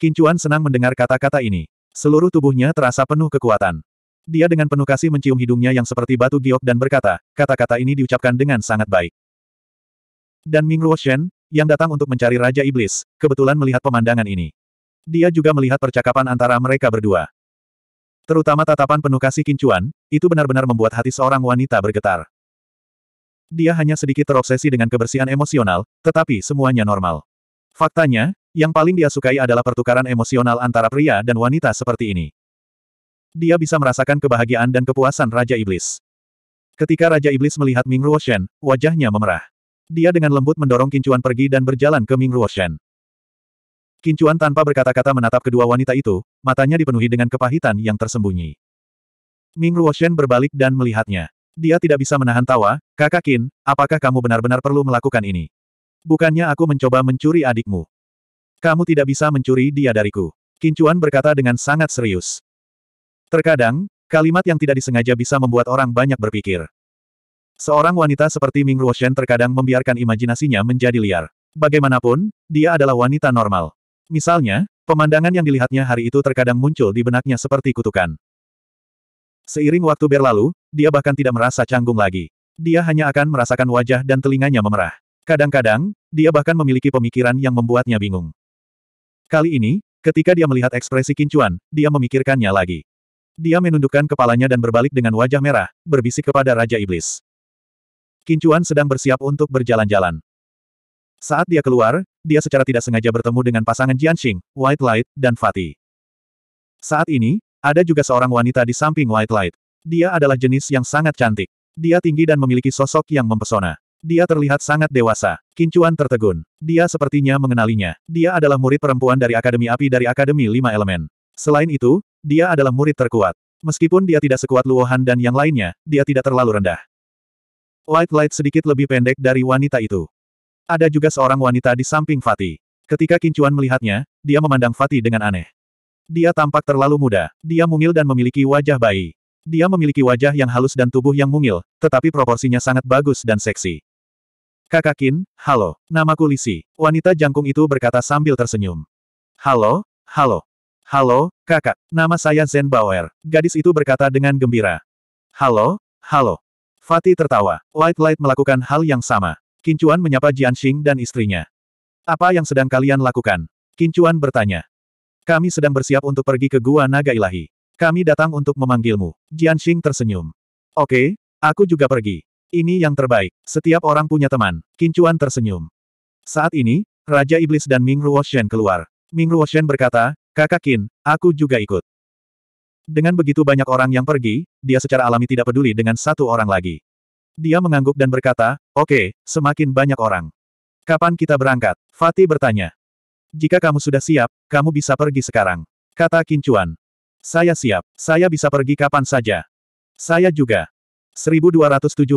Kincuan senang mendengar kata-kata ini. Seluruh tubuhnya terasa penuh kekuatan. Dia dengan penuh kasih mencium hidungnya yang seperti batu giok dan berkata, kata-kata ini diucapkan dengan sangat baik. Dan Ming Ruo Shen yang datang untuk mencari Raja Iblis, kebetulan melihat pemandangan ini. Dia juga melihat percakapan antara mereka berdua. Terutama tatapan penuh kasih kincuan, itu benar-benar membuat hati seorang wanita bergetar. Dia hanya sedikit terobsesi dengan kebersihan emosional, tetapi semuanya normal. Faktanya, yang paling dia sukai adalah pertukaran emosional antara pria dan wanita seperti ini. Dia bisa merasakan kebahagiaan dan kepuasan Raja Iblis. Ketika Raja Iblis melihat Ming Ruoshen, wajahnya memerah. Dia dengan lembut mendorong Kincuan pergi dan berjalan ke Ming Ruoshen. Kincuan tanpa berkata-kata menatap kedua wanita itu, matanya dipenuhi dengan kepahitan yang tersembunyi. Ming Ruoshen berbalik dan melihatnya. Dia tidak bisa menahan tawa, kakak Kin, apakah kamu benar-benar perlu melakukan ini? Bukannya aku mencoba mencuri adikmu. Kamu tidak bisa mencuri dia dariku. Kincuan berkata dengan sangat serius. Terkadang, kalimat yang tidak disengaja bisa membuat orang banyak berpikir. Seorang wanita seperti Ming Ruoshen terkadang membiarkan imajinasinya menjadi liar. Bagaimanapun, dia adalah wanita normal. Misalnya, pemandangan yang dilihatnya hari itu terkadang muncul di benaknya seperti kutukan. Seiring waktu berlalu, dia bahkan tidak merasa canggung lagi. Dia hanya akan merasakan wajah dan telinganya memerah. Kadang-kadang, dia bahkan memiliki pemikiran yang membuatnya bingung. Kali ini, ketika dia melihat ekspresi Kincuan, dia memikirkannya lagi. Dia menundukkan kepalanya dan berbalik dengan wajah merah, berbisik kepada Raja Iblis. Kincuan sedang bersiap untuk berjalan-jalan. Saat dia keluar, dia secara tidak sengaja bertemu dengan pasangan Jianxing, White Light, dan Fatih. Saat ini, ada juga seorang wanita di samping White Light. Dia adalah jenis yang sangat cantik. Dia tinggi dan memiliki sosok yang mempesona. Dia terlihat sangat dewasa. Kincuan tertegun. Dia sepertinya mengenalinya. Dia adalah murid perempuan dari Akademi Api dari Akademi Lima Elemen. Selain itu, dia adalah murid terkuat. Meskipun dia tidak sekuat Luohan dan yang lainnya, dia tidak terlalu rendah. White Light sedikit lebih pendek dari wanita itu. Ada juga seorang wanita di samping Fatih. Ketika Kincuan melihatnya, dia memandang Fatih dengan aneh. Dia tampak terlalu muda, dia mungil dan memiliki wajah bayi. Dia memiliki wajah yang halus dan tubuh yang mungil, tetapi proporsinya sangat bagus dan seksi. Kakak Kin, halo, namaku Lisi. Wanita jangkung itu berkata sambil tersenyum. Halo, halo. Halo, kakak. Nama saya Zen Bauer. Gadis itu berkata dengan gembira. Halo, halo. Fatih tertawa. Light Light melakukan hal yang sama. Kincuan menyapa Jianxing dan istrinya. Apa yang sedang kalian lakukan? Kincuan bertanya. Kami sedang bersiap untuk pergi ke Gua Naga Ilahi. Kami datang untuk memanggilmu. Jianxing tersenyum. Oke, aku juga pergi. Ini yang terbaik. Setiap orang punya teman. Kincuan tersenyum. Saat ini, Raja Iblis dan Ming Ruoshen keluar. Ming Ruoshen berkata, Kakak Kin, aku juga ikut. Dengan begitu banyak orang yang pergi, dia secara alami tidak peduli dengan satu orang lagi. Dia mengangguk dan berkata, oke, okay, semakin banyak orang. Kapan kita berangkat? Fatih bertanya. Jika kamu sudah siap, kamu bisa pergi sekarang. Kata Kincuan. Saya siap, saya bisa pergi kapan saja. Saya juga. 1278.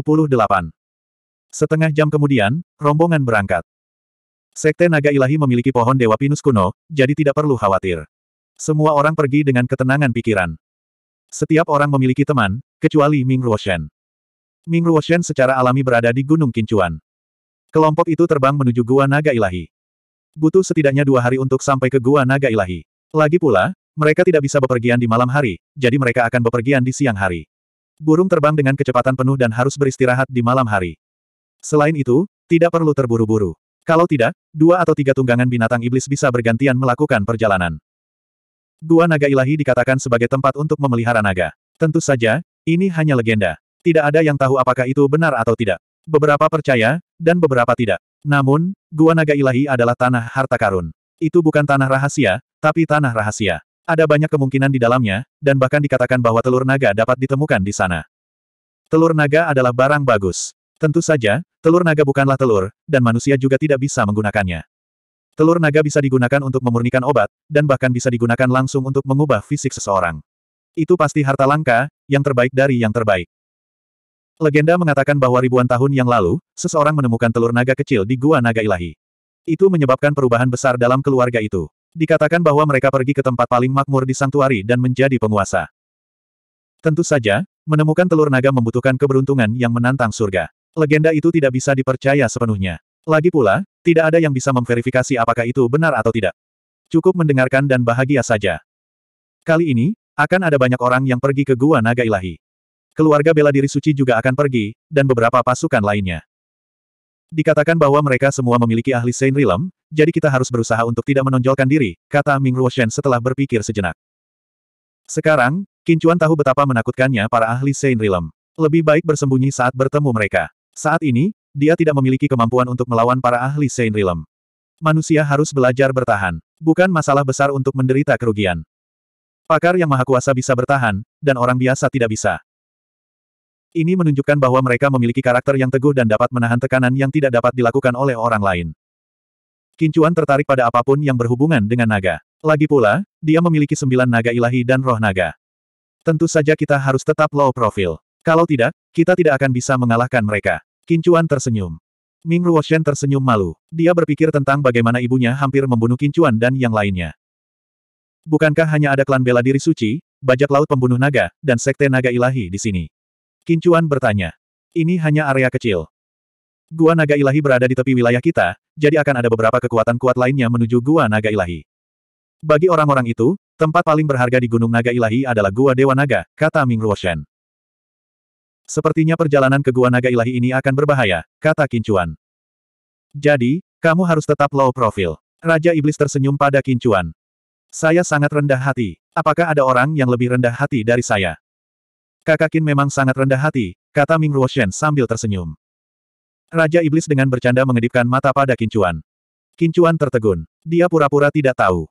Setengah jam kemudian, rombongan berangkat. Sekte Naga Ilahi memiliki pohon Dewa Pinus kuno, jadi tidak perlu khawatir. Semua orang pergi dengan ketenangan pikiran. Setiap orang memiliki teman, kecuali Ming Ruoshen. Ming Ruoshen secara alami berada di Gunung Kincuan. Kelompok itu terbang menuju Gua Naga Ilahi. Butuh setidaknya dua hari untuk sampai ke Gua Naga Ilahi. Lagi pula, mereka tidak bisa bepergian di malam hari, jadi mereka akan bepergian di siang hari. Burung terbang dengan kecepatan penuh dan harus beristirahat di malam hari. Selain itu, tidak perlu terburu-buru. Kalau tidak, dua atau tiga tunggangan binatang iblis bisa bergantian melakukan perjalanan. Gua naga ilahi dikatakan sebagai tempat untuk memelihara naga. Tentu saja, ini hanya legenda. Tidak ada yang tahu apakah itu benar atau tidak. Beberapa percaya, dan beberapa tidak. Namun, Gua Naga Ilahi adalah tanah harta karun. Itu bukan tanah rahasia, tapi tanah rahasia. Ada banyak kemungkinan di dalamnya, dan bahkan dikatakan bahwa telur naga dapat ditemukan di sana. Telur naga adalah barang bagus. Tentu saja, Telur naga bukanlah telur, dan manusia juga tidak bisa menggunakannya. Telur naga bisa digunakan untuk memurnikan obat, dan bahkan bisa digunakan langsung untuk mengubah fisik seseorang. Itu pasti harta langka, yang terbaik dari yang terbaik. Legenda mengatakan bahwa ribuan tahun yang lalu, seseorang menemukan telur naga kecil di Gua Naga Ilahi. Itu menyebabkan perubahan besar dalam keluarga itu. Dikatakan bahwa mereka pergi ke tempat paling makmur di santuari dan menjadi penguasa. Tentu saja, menemukan telur naga membutuhkan keberuntungan yang menantang surga. Legenda itu tidak bisa dipercaya sepenuhnya. Lagi pula, tidak ada yang bisa memverifikasi apakah itu benar atau tidak. Cukup mendengarkan dan bahagia saja. Kali ini, akan ada banyak orang yang pergi ke Gua Naga Ilahi. Keluarga bela diri suci juga akan pergi, dan beberapa pasukan lainnya. Dikatakan bahwa mereka semua memiliki ahli Saint Realm, jadi kita harus berusaha untuk tidak menonjolkan diri, kata Ming Ruoshen setelah berpikir sejenak. Sekarang, Kincuan tahu betapa menakutkannya para ahli Saint Realm. Lebih baik bersembunyi saat bertemu mereka. Saat ini, dia tidak memiliki kemampuan untuk melawan para ahli Saint Realm. Manusia harus belajar bertahan. Bukan masalah besar untuk menderita kerugian. Pakar yang maha kuasa bisa bertahan, dan orang biasa tidak bisa. Ini menunjukkan bahwa mereka memiliki karakter yang teguh dan dapat menahan tekanan yang tidak dapat dilakukan oleh orang lain. Kincuan tertarik pada apapun yang berhubungan dengan naga. Lagi pula, dia memiliki sembilan naga ilahi dan roh naga. Tentu saja kita harus tetap low profile. Kalau tidak, kita tidak akan bisa mengalahkan mereka. Kincuan tersenyum. Ming Ruoshen tersenyum malu. Dia berpikir tentang bagaimana ibunya hampir membunuh Kincuan dan yang lainnya. Bukankah hanya ada klan bela diri suci, bajak laut pembunuh naga, dan sekte naga ilahi di sini? Kincuan bertanya. Ini hanya area kecil. Gua naga ilahi berada di tepi wilayah kita, jadi akan ada beberapa kekuatan kuat lainnya menuju gua naga ilahi. Bagi orang-orang itu, tempat paling berharga di Gunung Naga Ilahi adalah Gua Dewa Naga, kata Ming Ruoshen. Sepertinya perjalanan ke Gua Naga Ilahi ini akan berbahaya, kata Kincuan. Jadi, kamu harus tetap low profil. Raja Iblis tersenyum pada Kincuan. Saya sangat rendah hati. Apakah ada orang yang lebih rendah hati dari saya? Kakak Kin memang sangat rendah hati, kata Ming Ruoshen sambil tersenyum. Raja Iblis dengan bercanda mengedipkan mata pada Kincuan. Kincuan tertegun. Dia pura-pura tidak tahu.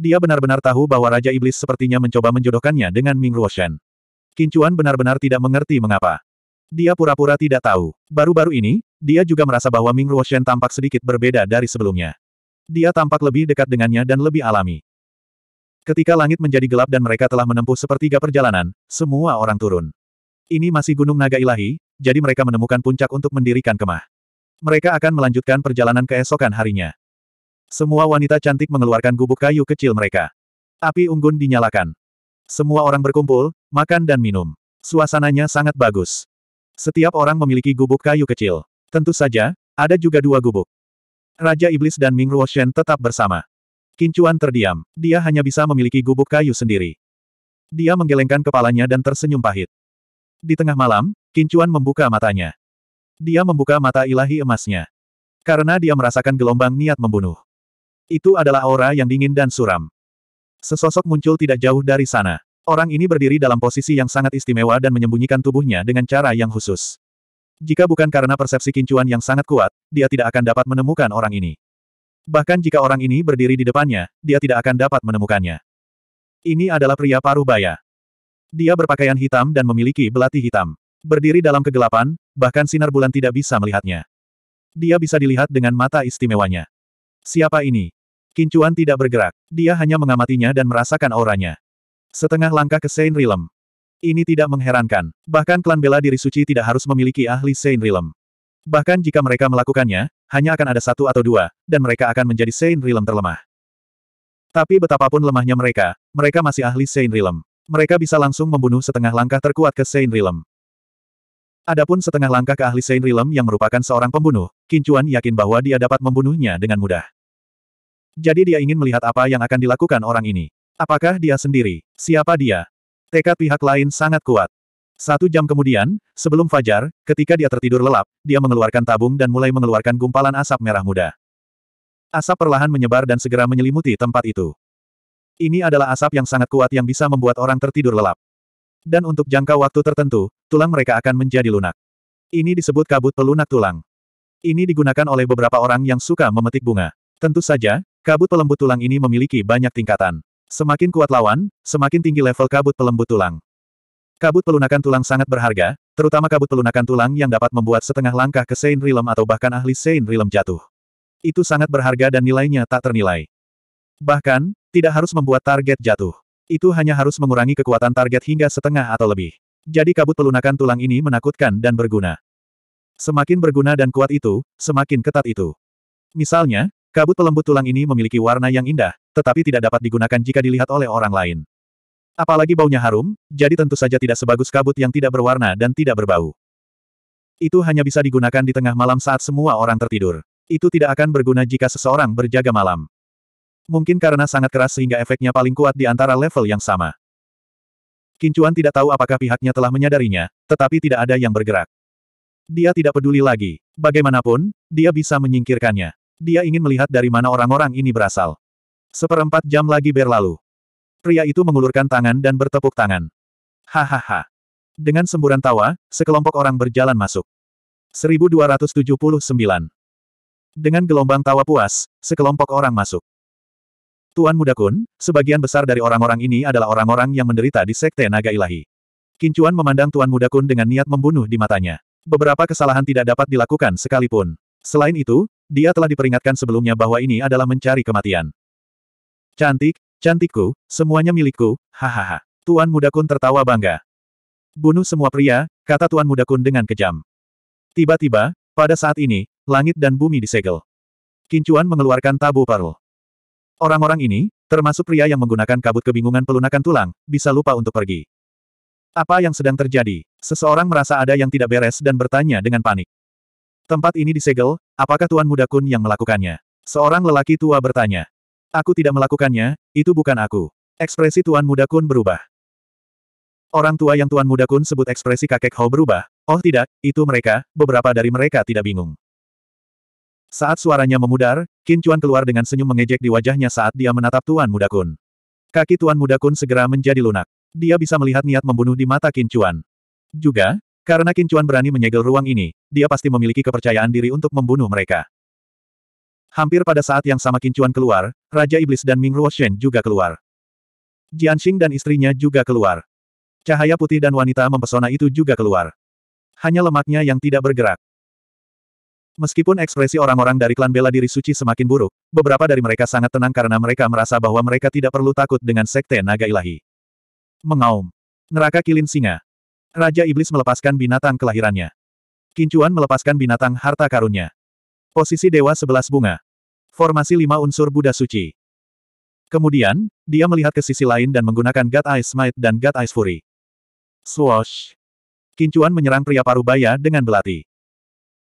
Dia benar-benar tahu bahwa Raja Iblis sepertinya mencoba menjodohkannya dengan Ming Ruoshen. Kincuan benar-benar tidak mengerti mengapa. Dia pura-pura tidak tahu. Baru-baru ini, dia juga merasa bahwa Ming Ruoshen tampak sedikit berbeda dari sebelumnya. Dia tampak lebih dekat dengannya dan lebih alami. Ketika langit menjadi gelap dan mereka telah menempuh sepertiga perjalanan, semua orang turun. Ini masih Gunung Naga Ilahi, jadi mereka menemukan puncak untuk mendirikan kemah. Mereka akan melanjutkan perjalanan keesokan harinya. Semua wanita cantik mengeluarkan gubuk kayu kecil mereka. Api unggun dinyalakan. Semua orang berkumpul, makan dan minum. Suasananya sangat bagus. Setiap orang memiliki gubuk kayu kecil. Tentu saja, ada juga dua gubuk. Raja Iblis dan Ming Ruoshen tetap bersama. Kincuan terdiam. Dia hanya bisa memiliki gubuk kayu sendiri. Dia menggelengkan kepalanya dan tersenyum pahit. Di tengah malam, Kincuan membuka matanya. Dia membuka mata ilahi emasnya. Karena dia merasakan gelombang niat membunuh. Itu adalah aura yang dingin dan suram. Sesosok muncul tidak jauh dari sana. Orang ini berdiri dalam posisi yang sangat istimewa dan menyembunyikan tubuhnya dengan cara yang khusus. Jika bukan karena persepsi kincuan yang sangat kuat, dia tidak akan dapat menemukan orang ini. Bahkan jika orang ini berdiri di depannya, dia tidak akan dapat menemukannya. Ini adalah pria paruh baya. Dia berpakaian hitam dan memiliki belati hitam. Berdiri dalam kegelapan, bahkan sinar bulan tidak bisa melihatnya. Dia bisa dilihat dengan mata istimewanya. Siapa ini? Kincuan tidak bergerak. Dia hanya mengamatinya dan merasakan auranya. Setengah langkah ke Saint Realm. Ini tidak mengherankan. Bahkan klan bela diri suci tidak harus memiliki ahli Saint Realm. Bahkan jika mereka melakukannya, hanya akan ada satu atau dua, dan mereka akan menjadi Saint Realm terlemah. Tapi betapapun lemahnya mereka, mereka masih ahli Saint Realm. Mereka bisa langsung membunuh setengah langkah terkuat ke Saint Realm. Adapun setengah langkah ke ahli Saint Realm yang merupakan seorang pembunuh, Kincuan yakin bahwa dia dapat membunuhnya dengan mudah. Jadi dia ingin melihat apa yang akan dilakukan orang ini. Apakah dia sendiri? Siapa dia? Tekad pihak lain sangat kuat. Satu jam kemudian, sebelum fajar, ketika dia tertidur lelap, dia mengeluarkan tabung dan mulai mengeluarkan gumpalan asap merah muda. Asap perlahan menyebar dan segera menyelimuti tempat itu. Ini adalah asap yang sangat kuat yang bisa membuat orang tertidur lelap. Dan untuk jangka waktu tertentu, tulang mereka akan menjadi lunak. Ini disebut kabut pelunak tulang. Ini digunakan oleh beberapa orang yang suka memetik bunga. Tentu saja, Kabut pelembut tulang ini memiliki banyak tingkatan. Semakin kuat lawan, semakin tinggi level kabut pelembut tulang. Kabut pelunakan tulang sangat berharga, terutama kabut pelunakan tulang yang dapat membuat setengah langkah ke Sein Realm atau bahkan ahli Sein rilem jatuh. Itu sangat berharga dan nilainya tak ternilai. Bahkan, tidak harus membuat target jatuh. Itu hanya harus mengurangi kekuatan target hingga setengah atau lebih. Jadi kabut pelunakan tulang ini menakutkan dan berguna. Semakin berguna dan kuat itu, semakin ketat itu. Misalnya, Kabut pelembut tulang ini memiliki warna yang indah, tetapi tidak dapat digunakan jika dilihat oleh orang lain. Apalagi baunya harum, jadi tentu saja tidak sebagus kabut yang tidak berwarna dan tidak berbau. Itu hanya bisa digunakan di tengah malam saat semua orang tertidur. Itu tidak akan berguna jika seseorang berjaga malam. Mungkin karena sangat keras sehingga efeknya paling kuat di antara level yang sama. Kincuan tidak tahu apakah pihaknya telah menyadarinya, tetapi tidak ada yang bergerak. Dia tidak peduli lagi. Bagaimanapun, dia bisa menyingkirkannya. Dia ingin melihat dari mana orang-orang ini berasal. Seperempat jam lagi berlalu. Pria itu mengulurkan tangan dan bertepuk tangan. Hahaha. Dengan semburan tawa, sekelompok orang berjalan masuk. 1279. Dengan gelombang tawa puas, sekelompok orang masuk. Tuan Muda Kun, sebagian besar dari orang-orang ini adalah orang-orang yang menderita di Sekte Naga Ilahi. Kincuan memandang Tuan Muda Kun dengan niat membunuh di matanya. Beberapa kesalahan tidak dapat dilakukan sekalipun. Selain itu, dia telah diperingatkan sebelumnya bahwa ini adalah mencari kematian. Cantik, cantikku, semuanya milikku, hahaha. Tuan muda kun tertawa bangga. Bunuh semua pria, kata Tuan muda kun dengan kejam. Tiba-tiba, pada saat ini, langit dan bumi disegel. Kincuan mengeluarkan tabu parul. Orang-orang ini, termasuk pria yang menggunakan kabut kebingungan pelunakan tulang, bisa lupa untuk pergi. Apa yang sedang terjadi? Seseorang merasa ada yang tidak beres dan bertanya dengan panik. Tempat ini disegel, apakah Tuan Muda Kun yang melakukannya? Seorang lelaki tua bertanya. Aku tidak melakukannya, itu bukan aku. Ekspresi Tuan Muda Kun berubah. Orang tua yang Tuan Muda Kun sebut ekspresi kakek Ho berubah, oh tidak, itu mereka, beberapa dari mereka tidak bingung. Saat suaranya memudar, Qin Chuan keluar dengan senyum mengejek di wajahnya saat dia menatap Tuan Muda Kun. Kaki Tuan Muda Kun segera menjadi lunak. Dia bisa melihat niat membunuh di mata Qin Chuan. Juga, karena Kincuan berani menyegel ruang ini, dia pasti memiliki kepercayaan diri untuk membunuh mereka. Hampir pada saat yang sama Kincuan keluar, Raja Iblis dan Ming Ruoshen juga keluar. Jianxing dan istrinya juga keluar. Cahaya putih dan wanita mempesona itu juga keluar. Hanya lemaknya yang tidak bergerak. Meskipun ekspresi orang-orang dari klan bela diri suci semakin buruk, beberapa dari mereka sangat tenang karena mereka merasa bahwa mereka tidak perlu takut dengan sekte naga ilahi. Mengaum. Neraka kilin singa. Raja Iblis melepaskan binatang kelahirannya. Kincuan melepaskan binatang harta karunnya. Posisi Dewa Sebelas Bunga. Formasi lima unsur Buddha Suci. Kemudian, dia melihat ke sisi lain dan menggunakan God Ice Smite dan God Ice Fury. Swoosh! Kincuan menyerang pria parubaya dengan belati.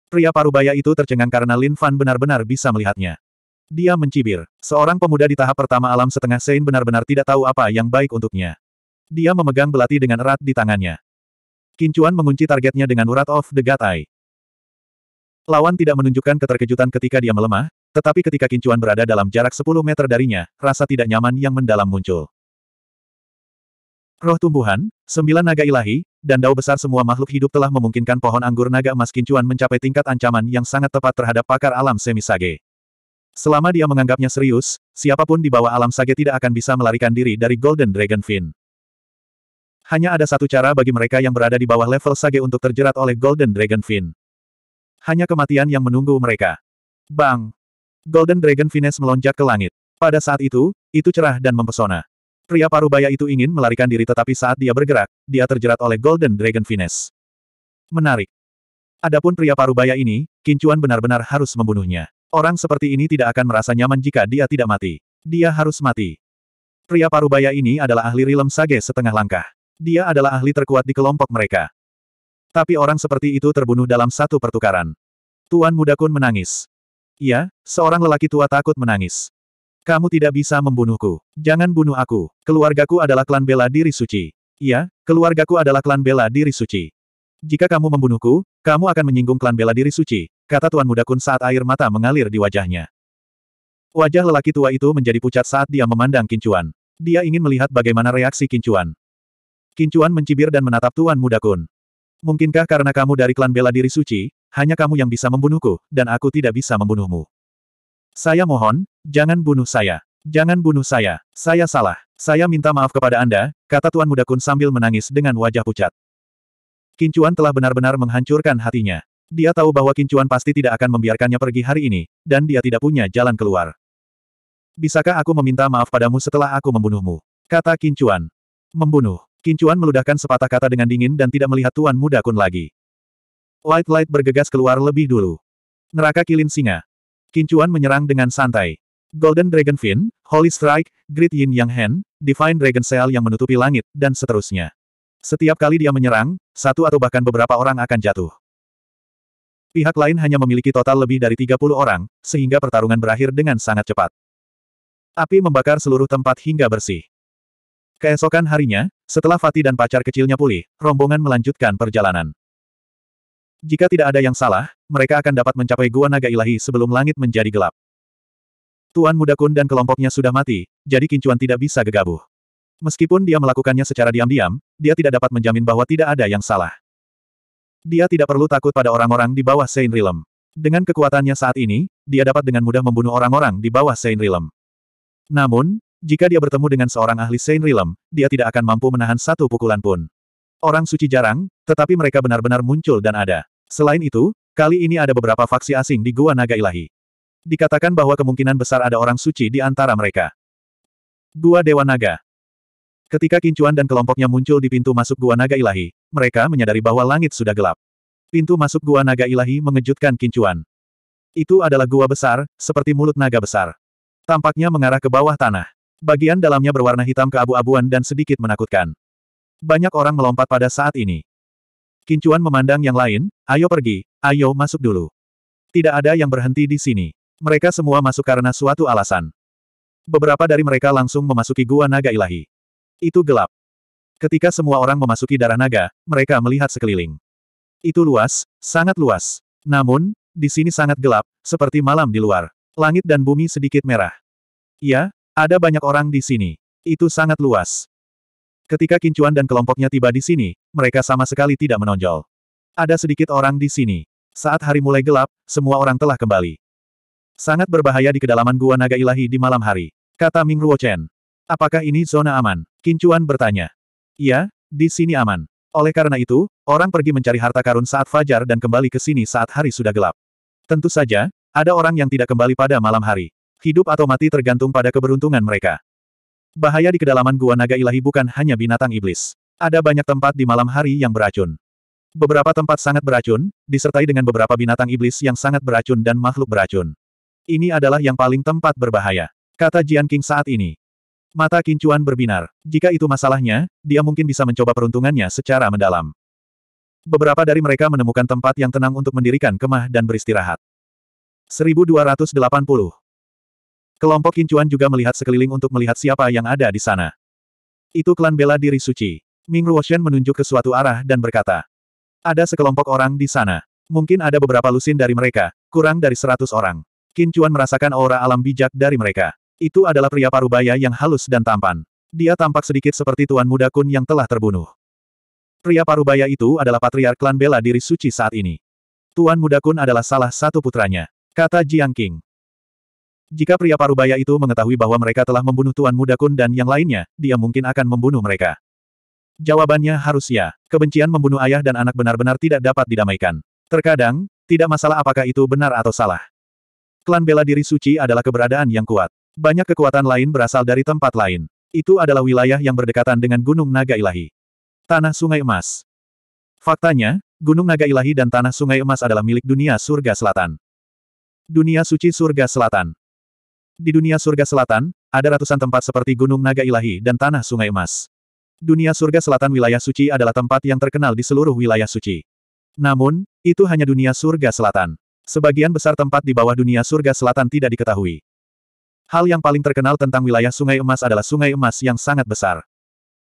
Pria parubaya itu tercengang karena Lin Fan benar-benar bisa melihatnya. Dia mencibir. Seorang pemuda di tahap pertama alam setengah Sein benar-benar tidak tahu apa yang baik untuknya. Dia memegang belati dengan erat di tangannya. Kincuan mengunci targetnya dengan urat of the Gatai. Lawan tidak menunjukkan keterkejutan ketika dia melemah, tetapi ketika Kincuan berada dalam jarak 10 meter darinya, rasa tidak nyaman yang mendalam muncul. Roh tumbuhan, sembilan naga ilahi, dan dao besar semua makhluk hidup telah memungkinkan pohon anggur naga emas Kincuan mencapai tingkat ancaman yang sangat tepat terhadap pakar alam semisage. Selama dia menganggapnya serius, siapapun di bawah alam sage tidak akan bisa melarikan diri dari Golden Dragon Fin. Hanya ada satu cara bagi mereka yang berada di bawah level Sage untuk terjerat oleh Golden Dragon Fin. Hanya kematian yang menunggu mereka. Bang! Golden Dragon Finesse melonjak ke langit. Pada saat itu, itu cerah dan mempesona. Pria parubaya itu ingin melarikan diri tetapi saat dia bergerak, dia terjerat oleh Golden Dragon Finesse. Menarik. Adapun pria parubaya ini, Kincuan benar-benar harus membunuhnya. Orang seperti ini tidak akan merasa nyaman jika dia tidak mati. Dia harus mati. Pria parubaya ini adalah ahli rilem sage setengah langkah. Dia adalah ahli terkuat di kelompok mereka. Tapi orang seperti itu terbunuh dalam satu pertukaran. Tuan muda Kun menangis. Ya, seorang lelaki tua takut menangis. Kamu tidak bisa membunuhku. Jangan bunuh aku. Keluargaku adalah klan bela diri suci. Iya, keluargaku adalah klan bela diri suci. Jika kamu membunuhku, kamu akan menyinggung klan bela diri suci, kata Tuan Muda Kun saat air mata mengalir di wajahnya. Wajah lelaki tua itu menjadi pucat saat dia memandang Kincuan. Dia ingin melihat bagaimana reaksi Kincuan. Kincuan mencibir dan menatap Tuan Muda Kun. Mungkinkah karena kamu dari klan bela diri suci, hanya kamu yang bisa membunuhku, dan aku tidak bisa membunuhmu. Saya mohon, jangan bunuh saya. Jangan bunuh saya. Saya salah. Saya minta maaf kepada Anda, kata Tuan Muda Kun sambil menangis dengan wajah pucat. Kincuan telah benar-benar menghancurkan hatinya. Dia tahu bahwa Kincuan pasti tidak akan membiarkannya pergi hari ini, dan dia tidak punya jalan keluar. Bisakah aku meminta maaf padamu setelah aku membunuhmu? Kata Kincuan. Membunuh. Kincuan meludahkan sepatah kata dengan dingin dan tidak melihat Tuan Muda Kun lagi. White Light bergegas keluar lebih dulu. Neraka Kilin Singa. Kincuan menyerang dengan santai. Golden Dragon Fin, Holy Strike, Great Yin Yang Hand, Divine Dragon Cell yang menutupi langit, dan seterusnya. Setiap kali dia menyerang, satu atau bahkan beberapa orang akan jatuh. Pihak lain hanya memiliki total lebih dari 30 orang, sehingga pertarungan berakhir dengan sangat cepat. Api membakar seluruh tempat hingga bersih. Keesokan harinya, setelah Fatih dan pacar kecilnya pulih, rombongan melanjutkan perjalanan. Jika tidak ada yang salah, mereka akan dapat mencapai Gua Naga Ilahi sebelum langit menjadi gelap. Tuan Muda Kun dan kelompoknya sudah mati, jadi Kincuan tidak bisa gegabah. Meskipun dia melakukannya secara diam-diam, dia tidak dapat menjamin bahwa tidak ada yang salah. Dia tidak perlu takut pada orang-orang di bawah Saint Realm. Dengan kekuatannya saat ini, dia dapat dengan mudah membunuh orang-orang di bawah Saint Realm. Namun, jika dia bertemu dengan seorang ahli Saint Realm, dia tidak akan mampu menahan satu pukulan pun. Orang suci jarang, tetapi mereka benar-benar muncul dan ada. Selain itu, kali ini ada beberapa faksi asing di Gua Naga Ilahi. Dikatakan bahwa kemungkinan besar ada orang suci di antara mereka. Gua Dewa Naga Ketika Kincuan dan kelompoknya muncul di pintu masuk Gua Naga Ilahi, mereka menyadari bahwa langit sudah gelap. Pintu masuk Gua Naga Ilahi mengejutkan Kincuan. Itu adalah gua besar, seperti mulut naga besar. Tampaknya mengarah ke bawah tanah. Bagian dalamnya berwarna hitam keabu-abuan dan sedikit menakutkan. Banyak orang melompat pada saat ini. Kincuan memandang yang lain, ayo pergi, ayo masuk dulu. Tidak ada yang berhenti di sini. Mereka semua masuk karena suatu alasan. Beberapa dari mereka langsung memasuki gua naga ilahi. Itu gelap. Ketika semua orang memasuki darah naga, mereka melihat sekeliling. Itu luas, sangat luas. Namun, di sini sangat gelap, seperti malam di luar. Langit dan bumi sedikit merah. Ya, ada banyak orang di sini. Itu sangat luas. Ketika Kincuan dan kelompoknya tiba di sini, mereka sama sekali tidak menonjol. Ada sedikit orang di sini. Saat hari mulai gelap, semua orang telah kembali. Sangat berbahaya di kedalaman Gua Naga Ilahi di malam hari. Kata Ming Ruo Chen. Apakah ini zona aman? Kincuan bertanya. Iya, di sini aman. Oleh karena itu, orang pergi mencari harta karun saat fajar dan kembali ke sini saat hari sudah gelap. Tentu saja, ada orang yang tidak kembali pada malam hari hidup atau mati tergantung pada keberuntungan mereka. Bahaya di kedalaman gua naga ilahi bukan hanya binatang iblis. Ada banyak tempat di malam hari yang beracun. Beberapa tempat sangat beracun, disertai dengan beberapa binatang iblis yang sangat beracun dan makhluk beracun. Ini adalah yang paling tempat berbahaya, kata Jian King saat ini. Mata Kincuan berbinar. Jika itu masalahnya, dia mungkin bisa mencoba peruntungannya secara mendalam. Beberapa dari mereka menemukan tempat yang tenang untuk mendirikan kemah dan beristirahat. 1280 Kelompok Kincuan juga melihat sekeliling untuk melihat siapa yang ada di sana. Itu klan bela diri suci. Ming Ruoshen menunjuk ke suatu arah dan berkata. Ada sekelompok orang di sana. Mungkin ada beberapa lusin dari mereka, kurang dari seratus orang. Kincuan merasakan aura alam bijak dari mereka. Itu adalah pria parubaya yang halus dan tampan. Dia tampak sedikit seperti Tuan Muda Kun yang telah terbunuh. Pria parubaya itu adalah patriark klan bela diri suci saat ini. Tuan Muda Kun adalah salah satu putranya, kata Jiang King. Jika pria parubaya itu mengetahui bahwa mereka telah membunuh Tuan Muda Kun dan yang lainnya, dia mungkin akan membunuh mereka. Jawabannya harus ya. Kebencian membunuh ayah dan anak benar-benar tidak dapat didamaikan. Terkadang, tidak masalah apakah itu benar atau salah. Klan bela diri suci adalah keberadaan yang kuat. Banyak kekuatan lain berasal dari tempat lain. Itu adalah wilayah yang berdekatan dengan Gunung Naga Ilahi. Tanah Sungai Emas. Faktanya, Gunung Naga Ilahi dan Tanah Sungai Emas adalah milik dunia surga selatan. Dunia suci surga selatan. Di dunia surga selatan, ada ratusan tempat seperti Gunung Naga Ilahi dan Tanah Sungai Emas. Dunia surga selatan wilayah suci adalah tempat yang terkenal di seluruh wilayah suci. Namun, itu hanya dunia surga selatan. Sebagian besar tempat di bawah dunia surga selatan tidak diketahui. Hal yang paling terkenal tentang wilayah Sungai Emas adalah Sungai Emas yang sangat besar.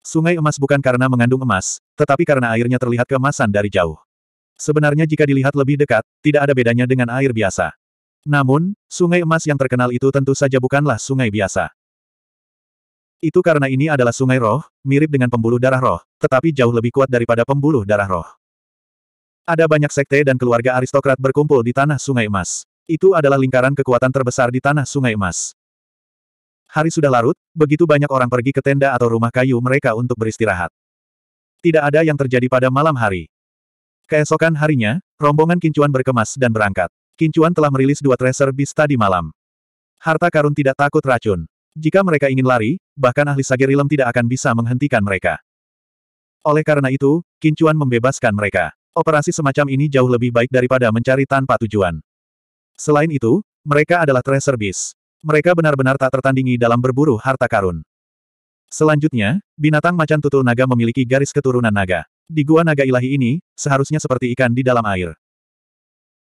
Sungai Emas bukan karena mengandung emas, tetapi karena airnya terlihat keemasan dari jauh. Sebenarnya jika dilihat lebih dekat, tidak ada bedanya dengan air biasa. Namun, sungai emas yang terkenal itu tentu saja bukanlah sungai biasa. Itu karena ini adalah sungai roh, mirip dengan pembuluh darah roh, tetapi jauh lebih kuat daripada pembuluh darah roh. Ada banyak sekte dan keluarga aristokrat berkumpul di tanah sungai emas. Itu adalah lingkaran kekuatan terbesar di tanah sungai emas. Hari sudah larut, begitu banyak orang pergi ke tenda atau rumah kayu mereka untuk beristirahat. Tidak ada yang terjadi pada malam hari. Keesokan harinya, rombongan kincuan berkemas dan berangkat. Kincuan telah merilis dua tracer beast tadi malam. Harta karun tidak takut racun. Jika mereka ingin lari, bahkan ahli Sagerilem tidak akan bisa menghentikan mereka. Oleh karena itu, Kincuan membebaskan mereka. Operasi semacam ini jauh lebih baik daripada mencari tanpa tujuan. Selain itu, mereka adalah tracer beast. Mereka benar-benar tak tertandingi dalam berburu harta karun. Selanjutnya, binatang macan tutul naga memiliki garis keturunan naga. Di gua naga ilahi ini, seharusnya seperti ikan di dalam air.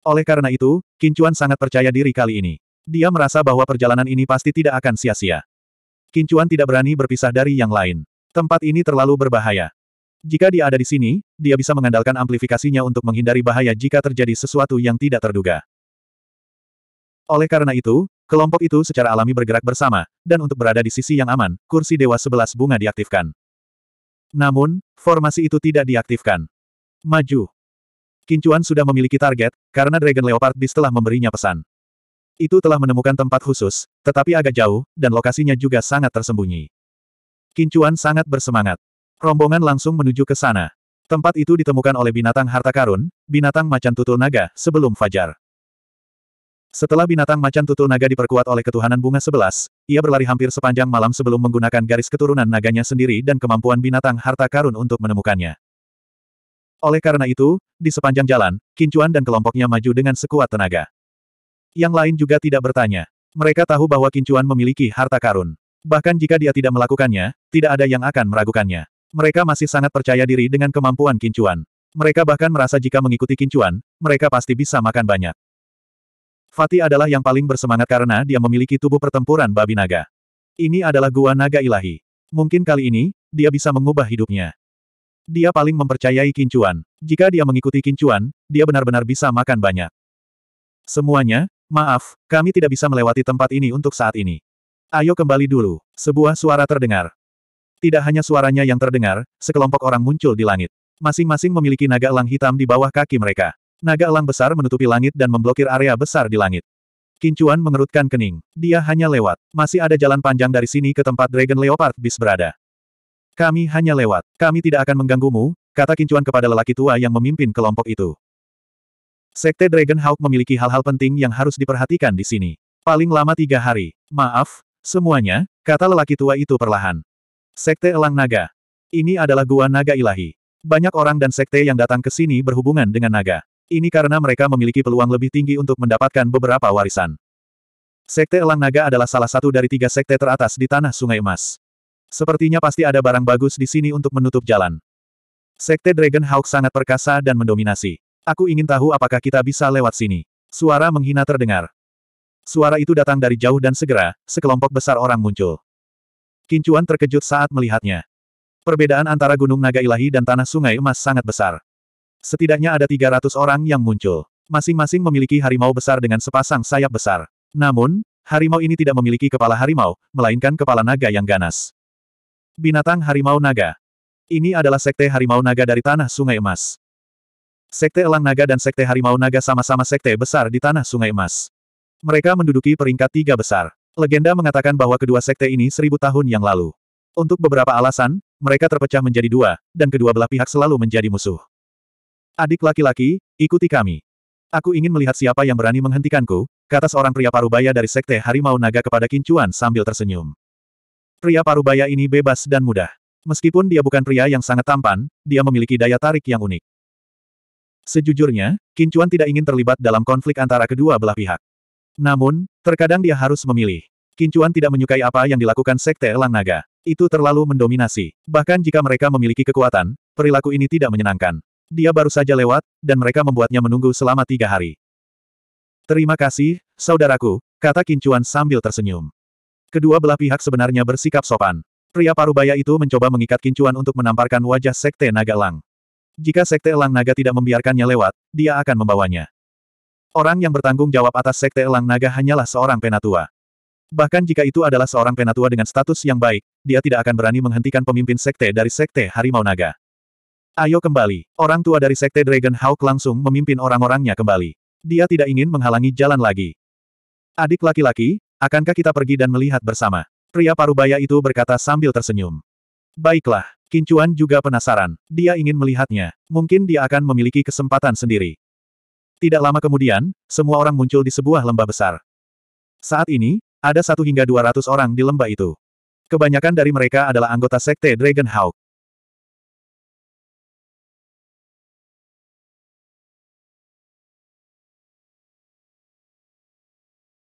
Oleh karena itu, Kincuan sangat percaya diri kali ini. Dia merasa bahwa perjalanan ini pasti tidak akan sia-sia. Kincuan tidak berani berpisah dari yang lain. Tempat ini terlalu berbahaya. Jika dia ada di sini, dia bisa mengandalkan amplifikasinya untuk menghindari bahaya jika terjadi sesuatu yang tidak terduga. Oleh karena itu, kelompok itu secara alami bergerak bersama, dan untuk berada di sisi yang aman, kursi Dewa Sebelas Bunga diaktifkan. Namun, formasi itu tidak diaktifkan. Maju. Kincuan sudah memiliki target, karena Dragon Leopard Beast telah memberinya pesan. Itu telah menemukan tempat khusus, tetapi agak jauh, dan lokasinya juga sangat tersembunyi. Kincuan sangat bersemangat. Rombongan langsung menuju ke sana. Tempat itu ditemukan oleh binatang harta karun, binatang macan tutul naga, sebelum fajar. Setelah binatang macan tutul naga diperkuat oleh ketuhanan bunga sebelas, ia berlari hampir sepanjang malam sebelum menggunakan garis keturunan naganya sendiri dan kemampuan binatang harta karun untuk menemukannya. Oleh karena itu, di sepanjang jalan, Kincuan dan kelompoknya maju dengan sekuat tenaga. Yang lain juga tidak bertanya. Mereka tahu bahwa Kincuan memiliki harta karun. Bahkan jika dia tidak melakukannya, tidak ada yang akan meragukannya. Mereka masih sangat percaya diri dengan kemampuan Kincuan. Mereka bahkan merasa jika mengikuti Kincuan, mereka pasti bisa makan banyak. Fatih adalah yang paling bersemangat karena dia memiliki tubuh pertempuran babi naga. Ini adalah gua naga ilahi. Mungkin kali ini, dia bisa mengubah hidupnya. Dia paling mempercayai Kincuan. Jika dia mengikuti Kincuan, dia benar-benar bisa makan banyak. Semuanya, maaf, kami tidak bisa melewati tempat ini untuk saat ini. Ayo kembali dulu. Sebuah suara terdengar. Tidak hanya suaranya yang terdengar, sekelompok orang muncul di langit. Masing-masing memiliki naga elang hitam di bawah kaki mereka. Naga elang besar menutupi langit dan memblokir area besar di langit. Kincuan mengerutkan kening. Dia hanya lewat. Masih ada jalan panjang dari sini ke tempat Dragon Leopard Beast berada. Kami hanya lewat. Kami tidak akan mengganggumu, kata Kincuan kepada lelaki tua yang memimpin kelompok itu. Sekte Dragon Hawk memiliki hal-hal penting yang harus diperhatikan di sini. Paling lama tiga hari. Maaf, semuanya, kata lelaki tua itu perlahan. Sekte Elang Naga. Ini adalah gua naga ilahi. Banyak orang dan sekte yang datang ke sini berhubungan dengan naga. Ini karena mereka memiliki peluang lebih tinggi untuk mendapatkan beberapa warisan. Sekte Elang Naga adalah salah satu dari tiga sekte teratas di Tanah Sungai Emas. Sepertinya pasti ada barang bagus di sini untuk menutup jalan. Sekte Dragon Hawk sangat perkasa dan mendominasi. Aku ingin tahu apakah kita bisa lewat sini. Suara menghina terdengar. Suara itu datang dari jauh dan segera, sekelompok besar orang muncul. Kincuan terkejut saat melihatnya. Perbedaan antara Gunung Naga Ilahi dan Tanah Sungai Emas sangat besar. Setidaknya ada 300 orang yang muncul. Masing-masing memiliki harimau besar dengan sepasang sayap besar. Namun, harimau ini tidak memiliki kepala harimau, melainkan kepala naga yang ganas. Binatang Harimau Naga Ini adalah Sekte Harimau Naga dari Tanah Sungai Emas. Sekte Elang Naga dan Sekte Harimau Naga sama-sama sekte besar di Tanah Sungai Emas. Mereka menduduki peringkat tiga besar. Legenda mengatakan bahwa kedua sekte ini seribu tahun yang lalu. Untuk beberapa alasan, mereka terpecah menjadi dua, dan kedua belah pihak selalu menjadi musuh. Adik laki-laki, ikuti kami. Aku ingin melihat siapa yang berani menghentikanku, kata seorang pria parubaya dari Sekte Harimau Naga kepada Kincuan sambil tersenyum. Pria parubaya ini bebas dan mudah. Meskipun dia bukan pria yang sangat tampan, dia memiliki daya tarik yang unik. Sejujurnya, Kincuan tidak ingin terlibat dalam konflik antara kedua belah pihak. Namun, terkadang dia harus memilih. Kincuan tidak menyukai apa yang dilakukan Sekte Elang Naga. Itu terlalu mendominasi. Bahkan jika mereka memiliki kekuatan, perilaku ini tidak menyenangkan. Dia baru saja lewat, dan mereka membuatnya menunggu selama tiga hari. Terima kasih, saudaraku, kata Kincuan sambil tersenyum. Kedua belah pihak sebenarnya bersikap sopan. Pria parubaya itu mencoba mengikat kincuan untuk menamparkan wajah Sekte Naga Lang. Jika Sekte Elang Naga tidak membiarkannya lewat, dia akan membawanya. Orang yang bertanggung jawab atas Sekte Elang Naga hanyalah seorang penatua. Bahkan jika itu adalah seorang penatua dengan status yang baik, dia tidak akan berani menghentikan pemimpin Sekte dari Sekte Harimau Naga. Ayo kembali. Orang tua dari Sekte Dragon Hawk langsung memimpin orang-orangnya kembali. Dia tidak ingin menghalangi jalan lagi. Adik laki-laki, Akankah kita pergi dan melihat bersama? Pria parubaya itu berkata sambil tersenyum. Baiklah, Kincuan juga penasaran. Dia ingin melihatnya. Mungkin dia akan memiliki kesempatan sendiri. Tidak lama kemudian, semua orang muncul di sebuah lembah besar. Saat ini, ada satu hingga dua ratus orang di lembah itu. Kebanyakan dari mereka adalah anggota sekte Dragon Hawk.